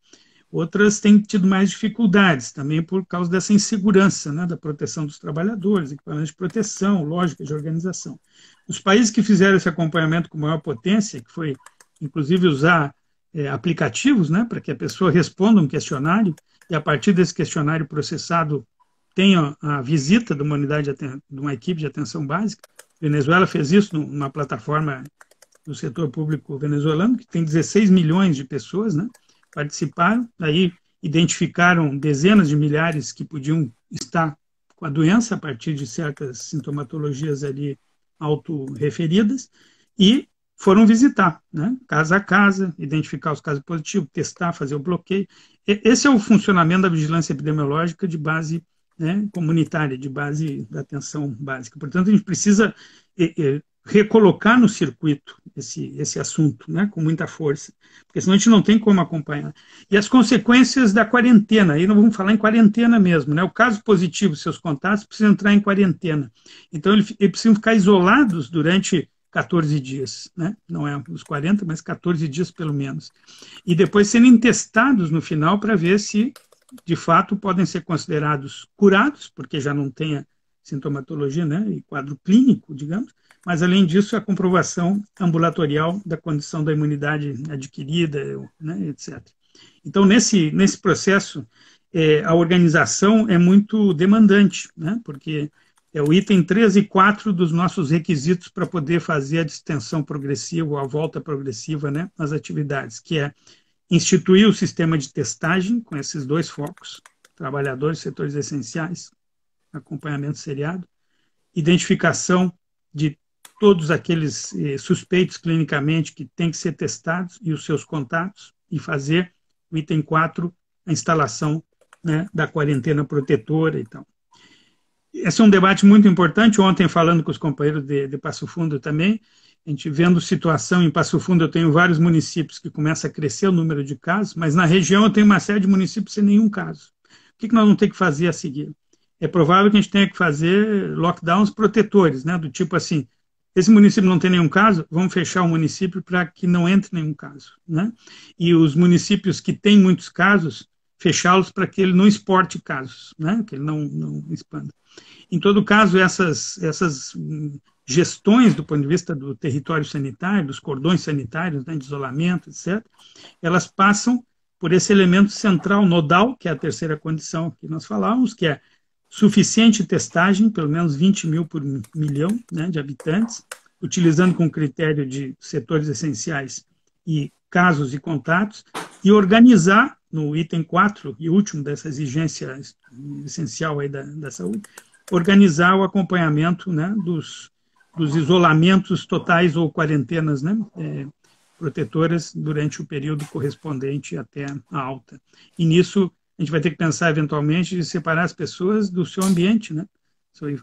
Outras têm tido mais dificuldades, também por causa dessa insegurança né, da proteção dos trabalhadores, equipamentos de proteção, lógica de organização. Os países que fizeram esse acompanhamento com maior potência, que foi inclusive usar é, aplicativos né, para que a pessoa responda um questionário e a partir desse questionário processado tenha a visita de uma unidade de uma equipe de atenção básica. A Venezuela fez isso numa plataforma do setor público venezuelano que tem 16 milhões de pessoas, né? participaram, aí identificaram dezenas de milhares que podiam estar com a doença a partir de certas sintomatologias ali autorreferidas e foram visitar, né? casa a casa, identificar os casos positivos, testar, fazer o bloqueio. Esse é o funcionamento da vigilância epidemiológica de base né, comunitária, de base da atenção básica. Portanto, a gente precisa recolocar no circuito esse, esse assunto, né, com muita força, porque senão a gente não tem como acompanhar. E as consequências da quarentena, aí não vamos falar em quarentena mesmo, né, o caso positivo, seus contatos precisam entrar em quarentena, então eles, eles precisam ficar isolados durante 14 dias, né, não é os 40, mas 14 dias pelo menos, e depois serem testados no final para ver se, de fato, podem ser considerados curados, porque já não tem a sintomatologia, né, e quadro clínico, digamos, mas além disso a comprovação ambulatorial da condição da imunidade adquirida, né, etc. Então nesse nesse processo é, a organização é muito demandante, né, porque é o item 3 e 4 dos nossos requisitos para poder fazer a distensão progressiva, a volta progressiva né, nas atividades, que é instituir o sistema de testagem com esses dois focos, trabalhadores, setores essenciais, acompanhamento seriado, identificação de todos aqueles eh, suspeitos clinicamente que têm que ser testados e os seus contatos e fazer o item 4, a instalação né, da quarentena protetora e tal. Esse é um debate muito importante. Ontem, falando com os companheiros de, de Passo Fundo também, a gente vendo situação em Passo Fundo, eu tenho vários municípios que começa a crescer o número de casos, mas na região eu tenho uma série de municípios sem nenhum caso. O que, que nós vamos ter que fazer a seguir? É provável que a gente tenha que fazer lockdowns protetores, né? do tipo assim, esse município não tem nenhum caso, vamos fechar o município para que não entre nenhum caso. Né? E os municípios que têm muitos casos, fechá-los para que ele não exporte casos, né? que ele não, não expanda. Em todo caso, essas, essas hum, gestões do ponto de vista do território sanitário, dos cordões sanitários, né, de isolamento, etc., elas passam por esse elemento central, nodal, que é a terceira condição que nós falávamos, que é suficiente testagem, pelo menos 20 mil por milhão né, de habitantes, utilizando com critério de setores essenciais e casos e contatos, e organizar, no item 4 e último dessa exigência essencial aí da, da saúde, organizar o acompanhamento né, dos, dos isolamentos totais ou quarentenas né, é, protetoras durante o período correspondente até a alta. E nisso a gente vai ter que pensar eventualmente de separar as pessoas do seu ambiente, né?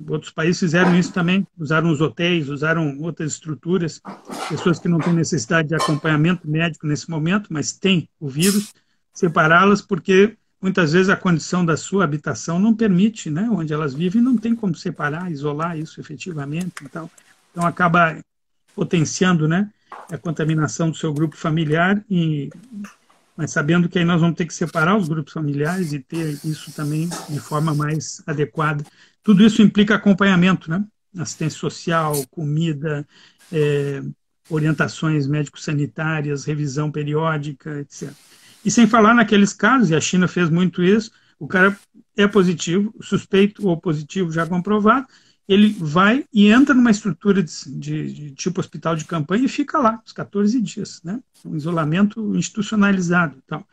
Outros países fizeram isso também, usaram os hotéis, usaram outras estruturas, pessoas que não têm necessidade de acompanhamento médico nesse momento, mas têm o vírus, separá-las porque muitas vezes a condição da sua habitação não permite, né? Onde elas vivem não tem como separar, isolar isso efetivamente e tal. Então acaba potenciando, né? A contaminação do seu grupo familiar e mas sabendo que aí nós vamos ter que separar os grupos familiares e ter isso também de forma mais adequada. Tudo isso implica acompanhamento, né? Assistência social, comida, é, orientações médico-sanitárias, revisão periódica, etc. E sem falar naqueles casos, e a China fez muito isso, o cara é positivo, suspeito ou positivo já comprovado, ele vai e entra numa estrutura de, de, de, tipo hospital de campanha e fica lá os 14 dias, né? Um isolamento institucionalizado, tal.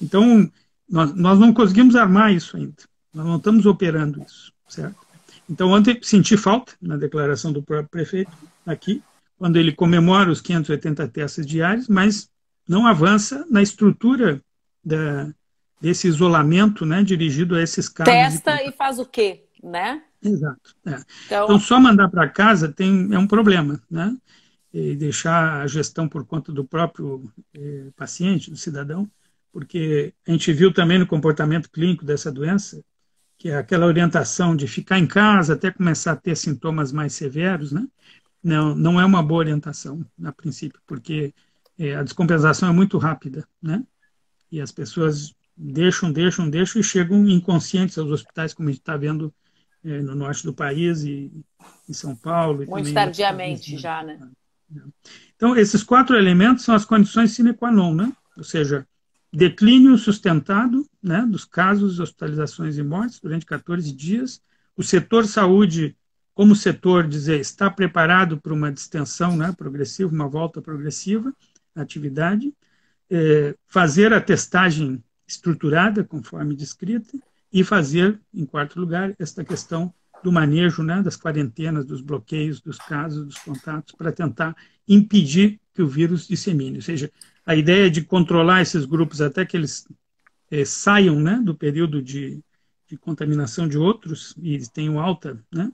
Então nós, nós não conseguimos armar isso ainda. Nós não estamos operando isso, certo? Então ontem senti falta na declaração do próprio prefeito aqui, quando ele comemora os 580 testes diários, mas não avança na estrutura da, desse isolamento, né? Dirigido a esses casos. Testa e faz o quê, né? Exato. É. Então, então, só mandar para casa tem, é um problema, né? E deixar a gestão por conta do próprio eh, paciente, do cidadão, porque a gente viu também no comportamento clínico dessa doença que é aquela orientação de ficar em casa até começar a ter sintomas mais severos, né? Não, não é uma boa orientação a princípio, porque eh, a descompensação é muito rápida, né? E as pessoas deixam, deixam, deixam e chegam inconscientes aos hospitais, como a gente está vendo é, no norte do país e em São Paulo. E Muito tardiamente já, né? né? É. Então, esses quatro elementos são as condições sine qua non, né? Ou seja, declínio sustentado né, dos casos, hospitalizações e mortes durante 14 dias. O setor saúde, como setor, dizer, está preparado para uma distensão né, progressiva, uma volta progressiva à atividade. É, fazer a testagem estruturada, conforme descrita, e fazer, em quarto lugar, esta questão do manejo né, das quarentenas, dos bloqueios, dos casos, dos contatos, para tentar impedir que o vírus dissemine. Ou seja, a ideia de controlar esses grupos até que eles é, saiam né, do período de, de, contaminação de outros e tenham alta, né,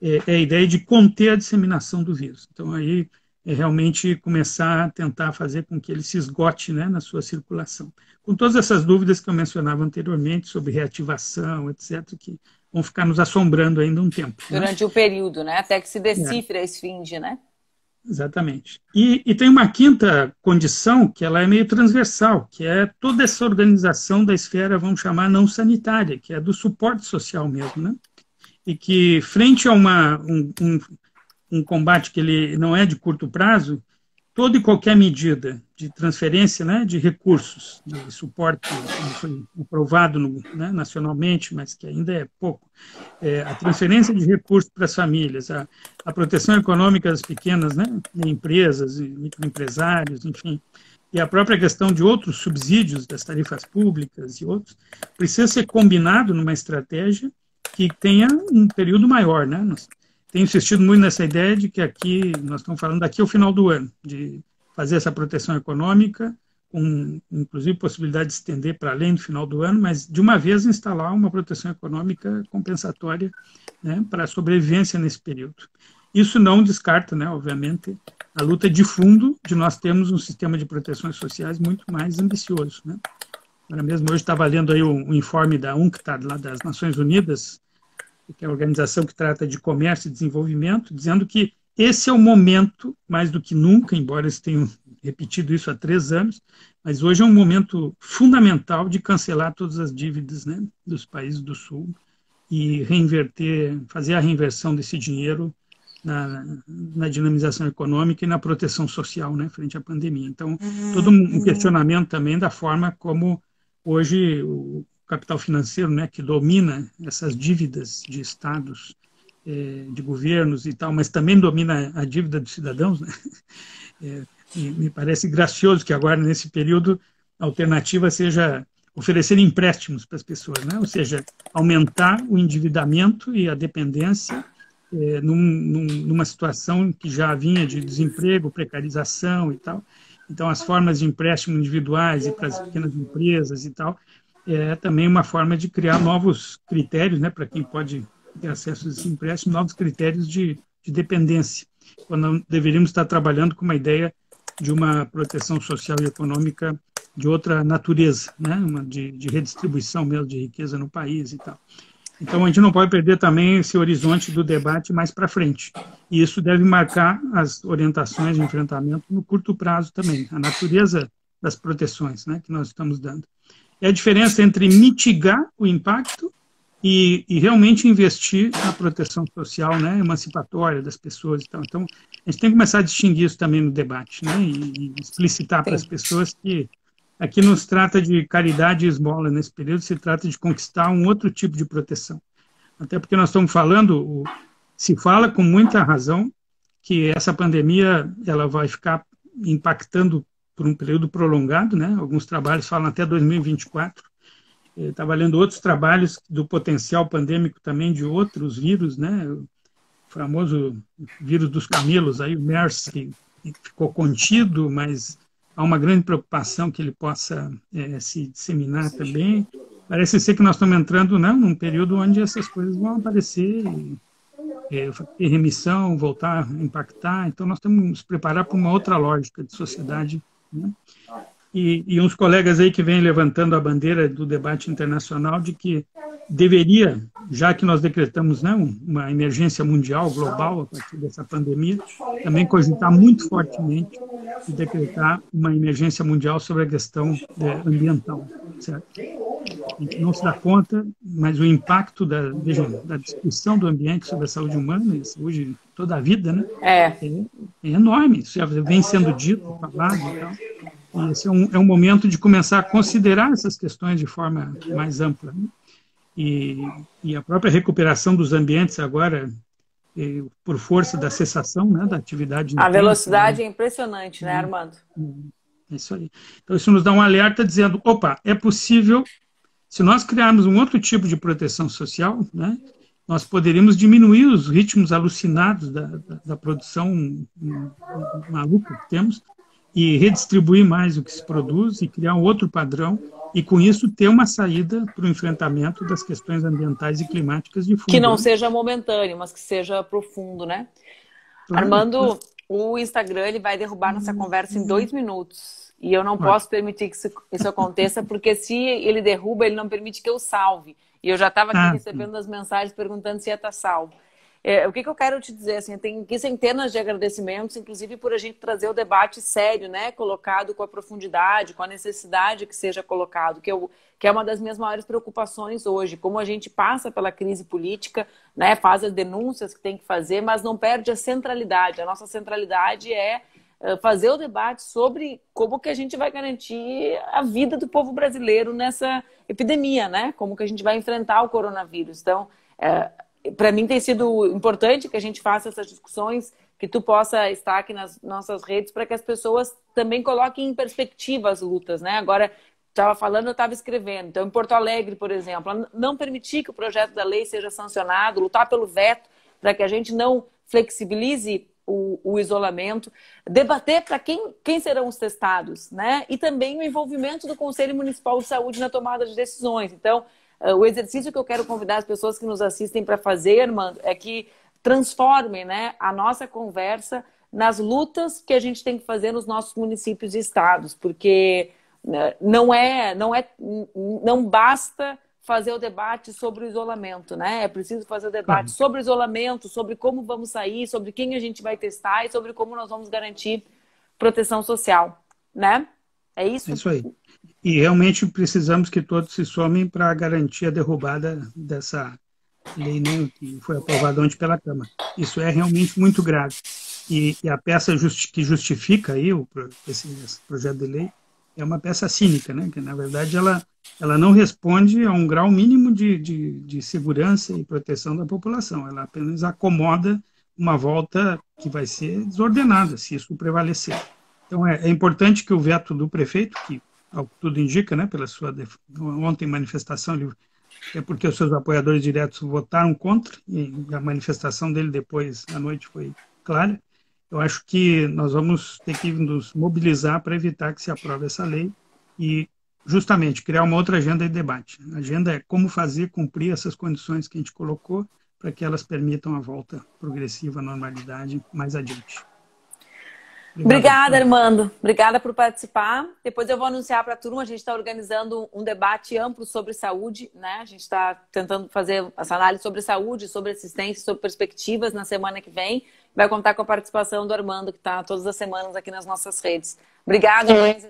é, é a ideia de conter a disseminação do vírus. Então, aí é realmente começar a tentar fazer com que ele se esgote né, na sua circulação. Com todas essas dúvidas que eu mencionava anteriormente sobre reativação, etc., que vão ficar nos assombrando ainda um tempo. Né? Durante né? o período, né? Até que se decifre é. a esfinge, né? Exatamente. E, e, tem uma quinta condição que ela é meio transversal, que é toda essa organização da esfera, vamos chamar, não sanitária, que é do suporte social mesmo, né? E que frente a uma, um, um um combate que ele não é de curto prazo, toda e qualquer medida de transferência né, de recursos, de suporte, foi aprovado no, né, nacionalmente, mas que ainda é pouco, é, a transferência de recursos para as famílias, a, a proteção econômica das pequenas né, empresas microempresários, enfim, e a própria questão de outros subsídios das tarifas públicas e outros, precisa ser combinado numa estratégia que tenha um período maior, né? Nós tenho insistido muito nessa ideia de que aqui, nós estamos falando daqui ao final do ano, de fazer essa proteção econômica, com inclusive possibilidade de estender para além do final do ano, mas de uma vez instalar uma proteção econômica compensatória né, para a sobrevivência nesse período. Isso não descarta, né, obviamente, a luta de fundo de nós termos um sistema de proteções sociais muito mais ambicioso. Né? Agora mesmo, hoje estava lendo aí o, um, informe da UNCTAD, lá das Nações Unidas, que é a organização que trata de comércio e desenvolvimento, dizendo que esse é o momento, mais do que nunca, embora eles tenham repetido isso há três anos, mas hoje é um momento fundamental de cancelar todas as dívidas né, dos países do Sul e reinverter, fazer a reinversão desse dinheiro na, na dinamização econômica e na proteção social né, frente à pandemia. Então, uhum, todo um uhum. questionamento também da forma como hoje o, capital financeiro, né, que domina essas dívidas de estados, é, de governos e tal, mas também domina a dívida dos cidadãos, né? É, me parece gracioso que agora, nesse período, a alternativa seja oferecer empréstimos para as pessoas, né? ou seja, aumentar o endividamento e a dependência é, num, num, numa situação que já vinha de desemprego, precarização e tal. Então, as formas de empréstimo individuais e para as pequenas empresas e tal é também uma forma de criar novos critérios, né, para quem pode ter acesso a esse empréstimo, novos critérios de, de dependência, quando deveríamos estar trabalhando com uma ideia de uma proteção social e econômica de outra natureza, né, uma de, de redistribuição mesmo de riqueza no país e tal. Então, a gente não pode perder também esse horizonte do debate mais para frente. E isso deve marcar as orientações de enfrentamento no curto prazo também, a natureza das proteções né, que nós estamos dando é a diferença entre mitigar o impacto e, e, realmente investir na proteção social, né, emancipatória das pessoas Então, a gente tem que começar a distinguir isso também no debate, né, e, e explicitar para as pessoas que aqui não se trata de caridade e esmola nesse período, se trata de conquistar um outro tipo de proteção. Até porque nós estamos falando, se fala com muita razão que essa pandemia ela vai ficar impactando por um período prolongado, né? Alguns trabalhos falam até 2024. Estava lendo outros trabalhos do potencial pandêmico também de outros vírus, né? O famoso vírus dos camelos, aí o MERS, que ficou contido, mas há uma grande preocupação que ele possa é, se disseminar também. Parece ser que nós estamos entrando né, num período onde essas coisas vão aparecer, é, ter remissão, voltar a impactar. Então, nós temos que nos preparar para uma outra lógica de sociedade né? E, e, uns colegas aí que vêm levantando a bandeira do debate internacional de que deveria, já que nós decretamos né, uma emergência mundial, global, a partir dessa pandemia, também cogitar muito fortemente de decretar uma emergência mundial sobre a questão é, ambiental. Certo? não se dá conta, mas o impacto da, vejam, da discussão do ambiente sobre a saúde humana, isso hoje toda a vida, né? É. é, é enorme, isso já vem sendo dito, falado e tal. E esse é um, é um momento de começar a considerar essas questões de forma mais ampla. Né? E, e a própria recuperação dos ambientes agora, por força da cessação né, da atividade. A velocidade tempo, é né? impressionante, né, Armando? É, é isso aí. Então, isso nos dá um alerta dizendo: opa, é possível se nós criarmos um outro tipo de proteção social, né, nós poderíamos diminuir os ritmos alucinados da, da, da produção hum, hum, maluca que temos e redistribuir mais o que se produz e criar um outro padrão e com isso ter uma saída para o enfrentamento das questões ambientais e climáticas de fundo. Que não né? seja momentâneo, mas que seja profundo, né? Claro. Armando, o Instagram ele vai derrubar nossa uhum. conversa em dois minutos. E eu não posso permitir que isso, isso aconteça, porque se ele derruba, ele não permite que eu salve. E eu já estava aqui ah, recebendo as mensagens perguntando se ia estar tá salvo. É, o que, que, eu quero te dizer? Assim, tem aqui centenas de agradecimentos, inclusive por a gente trazer o debate sério, né? Colocado com a profundidade, com a necessidade que seja colocado, que, eu, que é uma das minhas maiores preocupações hoje. Como a gente passa pela crise política, né? Faz as denúncias que tem que fazer, mas não perde a centralidade. A nossa centralidade é eh, fazer o debate sobre como que a gente vai garantir a vida do povo brasileiro nessa epidemia, né? Como que a gente vai enfrentar o coronavírus. Então, é, eh, para mim tem sido importante que a gente faça essas discussões, que tu possa estar aqui nas nossas redes para que as pessoas também coloquem em perspectiva as lutas, né? Agora estava falando, eu estava escrevendo. Então, em Porto Alegre, por exemplo, não permitir que o projeto da lei seja sancionado, lutar pelo veto para que a gente não flexibilize o, o isolamento, debater para quem, quem serão os testados, né? E também o envolvimento do Conselho Municipal de Saúde na tomada de decisões. Então, eh, o exercício que eu quero convidar as pessoas que nos assistem para fazer, Armando, é que transformem né, a nossa conversa nas lutas que a gente tem que fazer nos nossos municípios e estados, porque né, não é, não é, não basta fazer o debate sobre o isolamento, né? É preciso fazer o debate uhum. sobre o isolamento, sobre como vamos sair, sobre quem a gente vai testar e sobre como nós vamos garantir proteção social, né? É isso? É isso aí. E realmente precisamos que todos se somem para garantir a derrubada dessa lei né, que foi aprovada ontem pela Câmara. Isso é realmente muito grave. E, e a peça justi que justifica aí o, esse, esse projeto de lei é uma peça cínica, né? Que na verdade ela ela não responde a um grau mínimo de, de, de segurança e proteção da população. Ela apenas acomoda uma volta que vai ser desordenada se isso prevalecer. Então é, é importante que o veto do prefeito, que ao que tudo indica, né, pela sua ontem manifestação, ele, é porque os seus apoiadores diretos votaram contra e a manifestação dele depois à noite foi clara. Eu acho que nós vamos ter que nos mobilizar para evitar que se aprove essa lei e justamente criar uma outra agenda de debate. A agenda é como fazer cumprir essas condições que a gente colocou para que elas permitam a volta progressiva à normalidade mais adiante. Obrigada, Obrigada Armando. Obrigada por participar. Depois eu vou anunciar para a turma, a gente está organizando um debate amplo sobre saúde, né? A gente está tentando fazer essa análise sobre saúde, sobre assistência, sobre perspectivas na semana que vem vai contar com a participação do Armando, que está todas as semanas aqui nas nossas redes. Obrigada mais,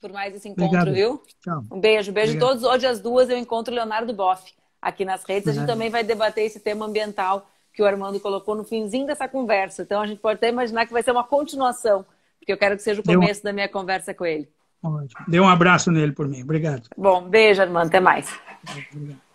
por mais esse encontro, Obrigado. viu? Tchau. Um beijo, beijo a todos. Hoje às duas eu encontro o Leonardo Boff aqui nas redes. A gente é. também vai debater esse tema ambiental que o Armando colocou no finzinho dessa conversa. Então a gente pode até imaginar que vai ser uma continuação, porque eu quero que seja o começo um... da minha conversa com ele. Ótimo. Dê um abraço nele por mim. Obrigado. Bom, beijo, Armando. Até mais. Obrigado.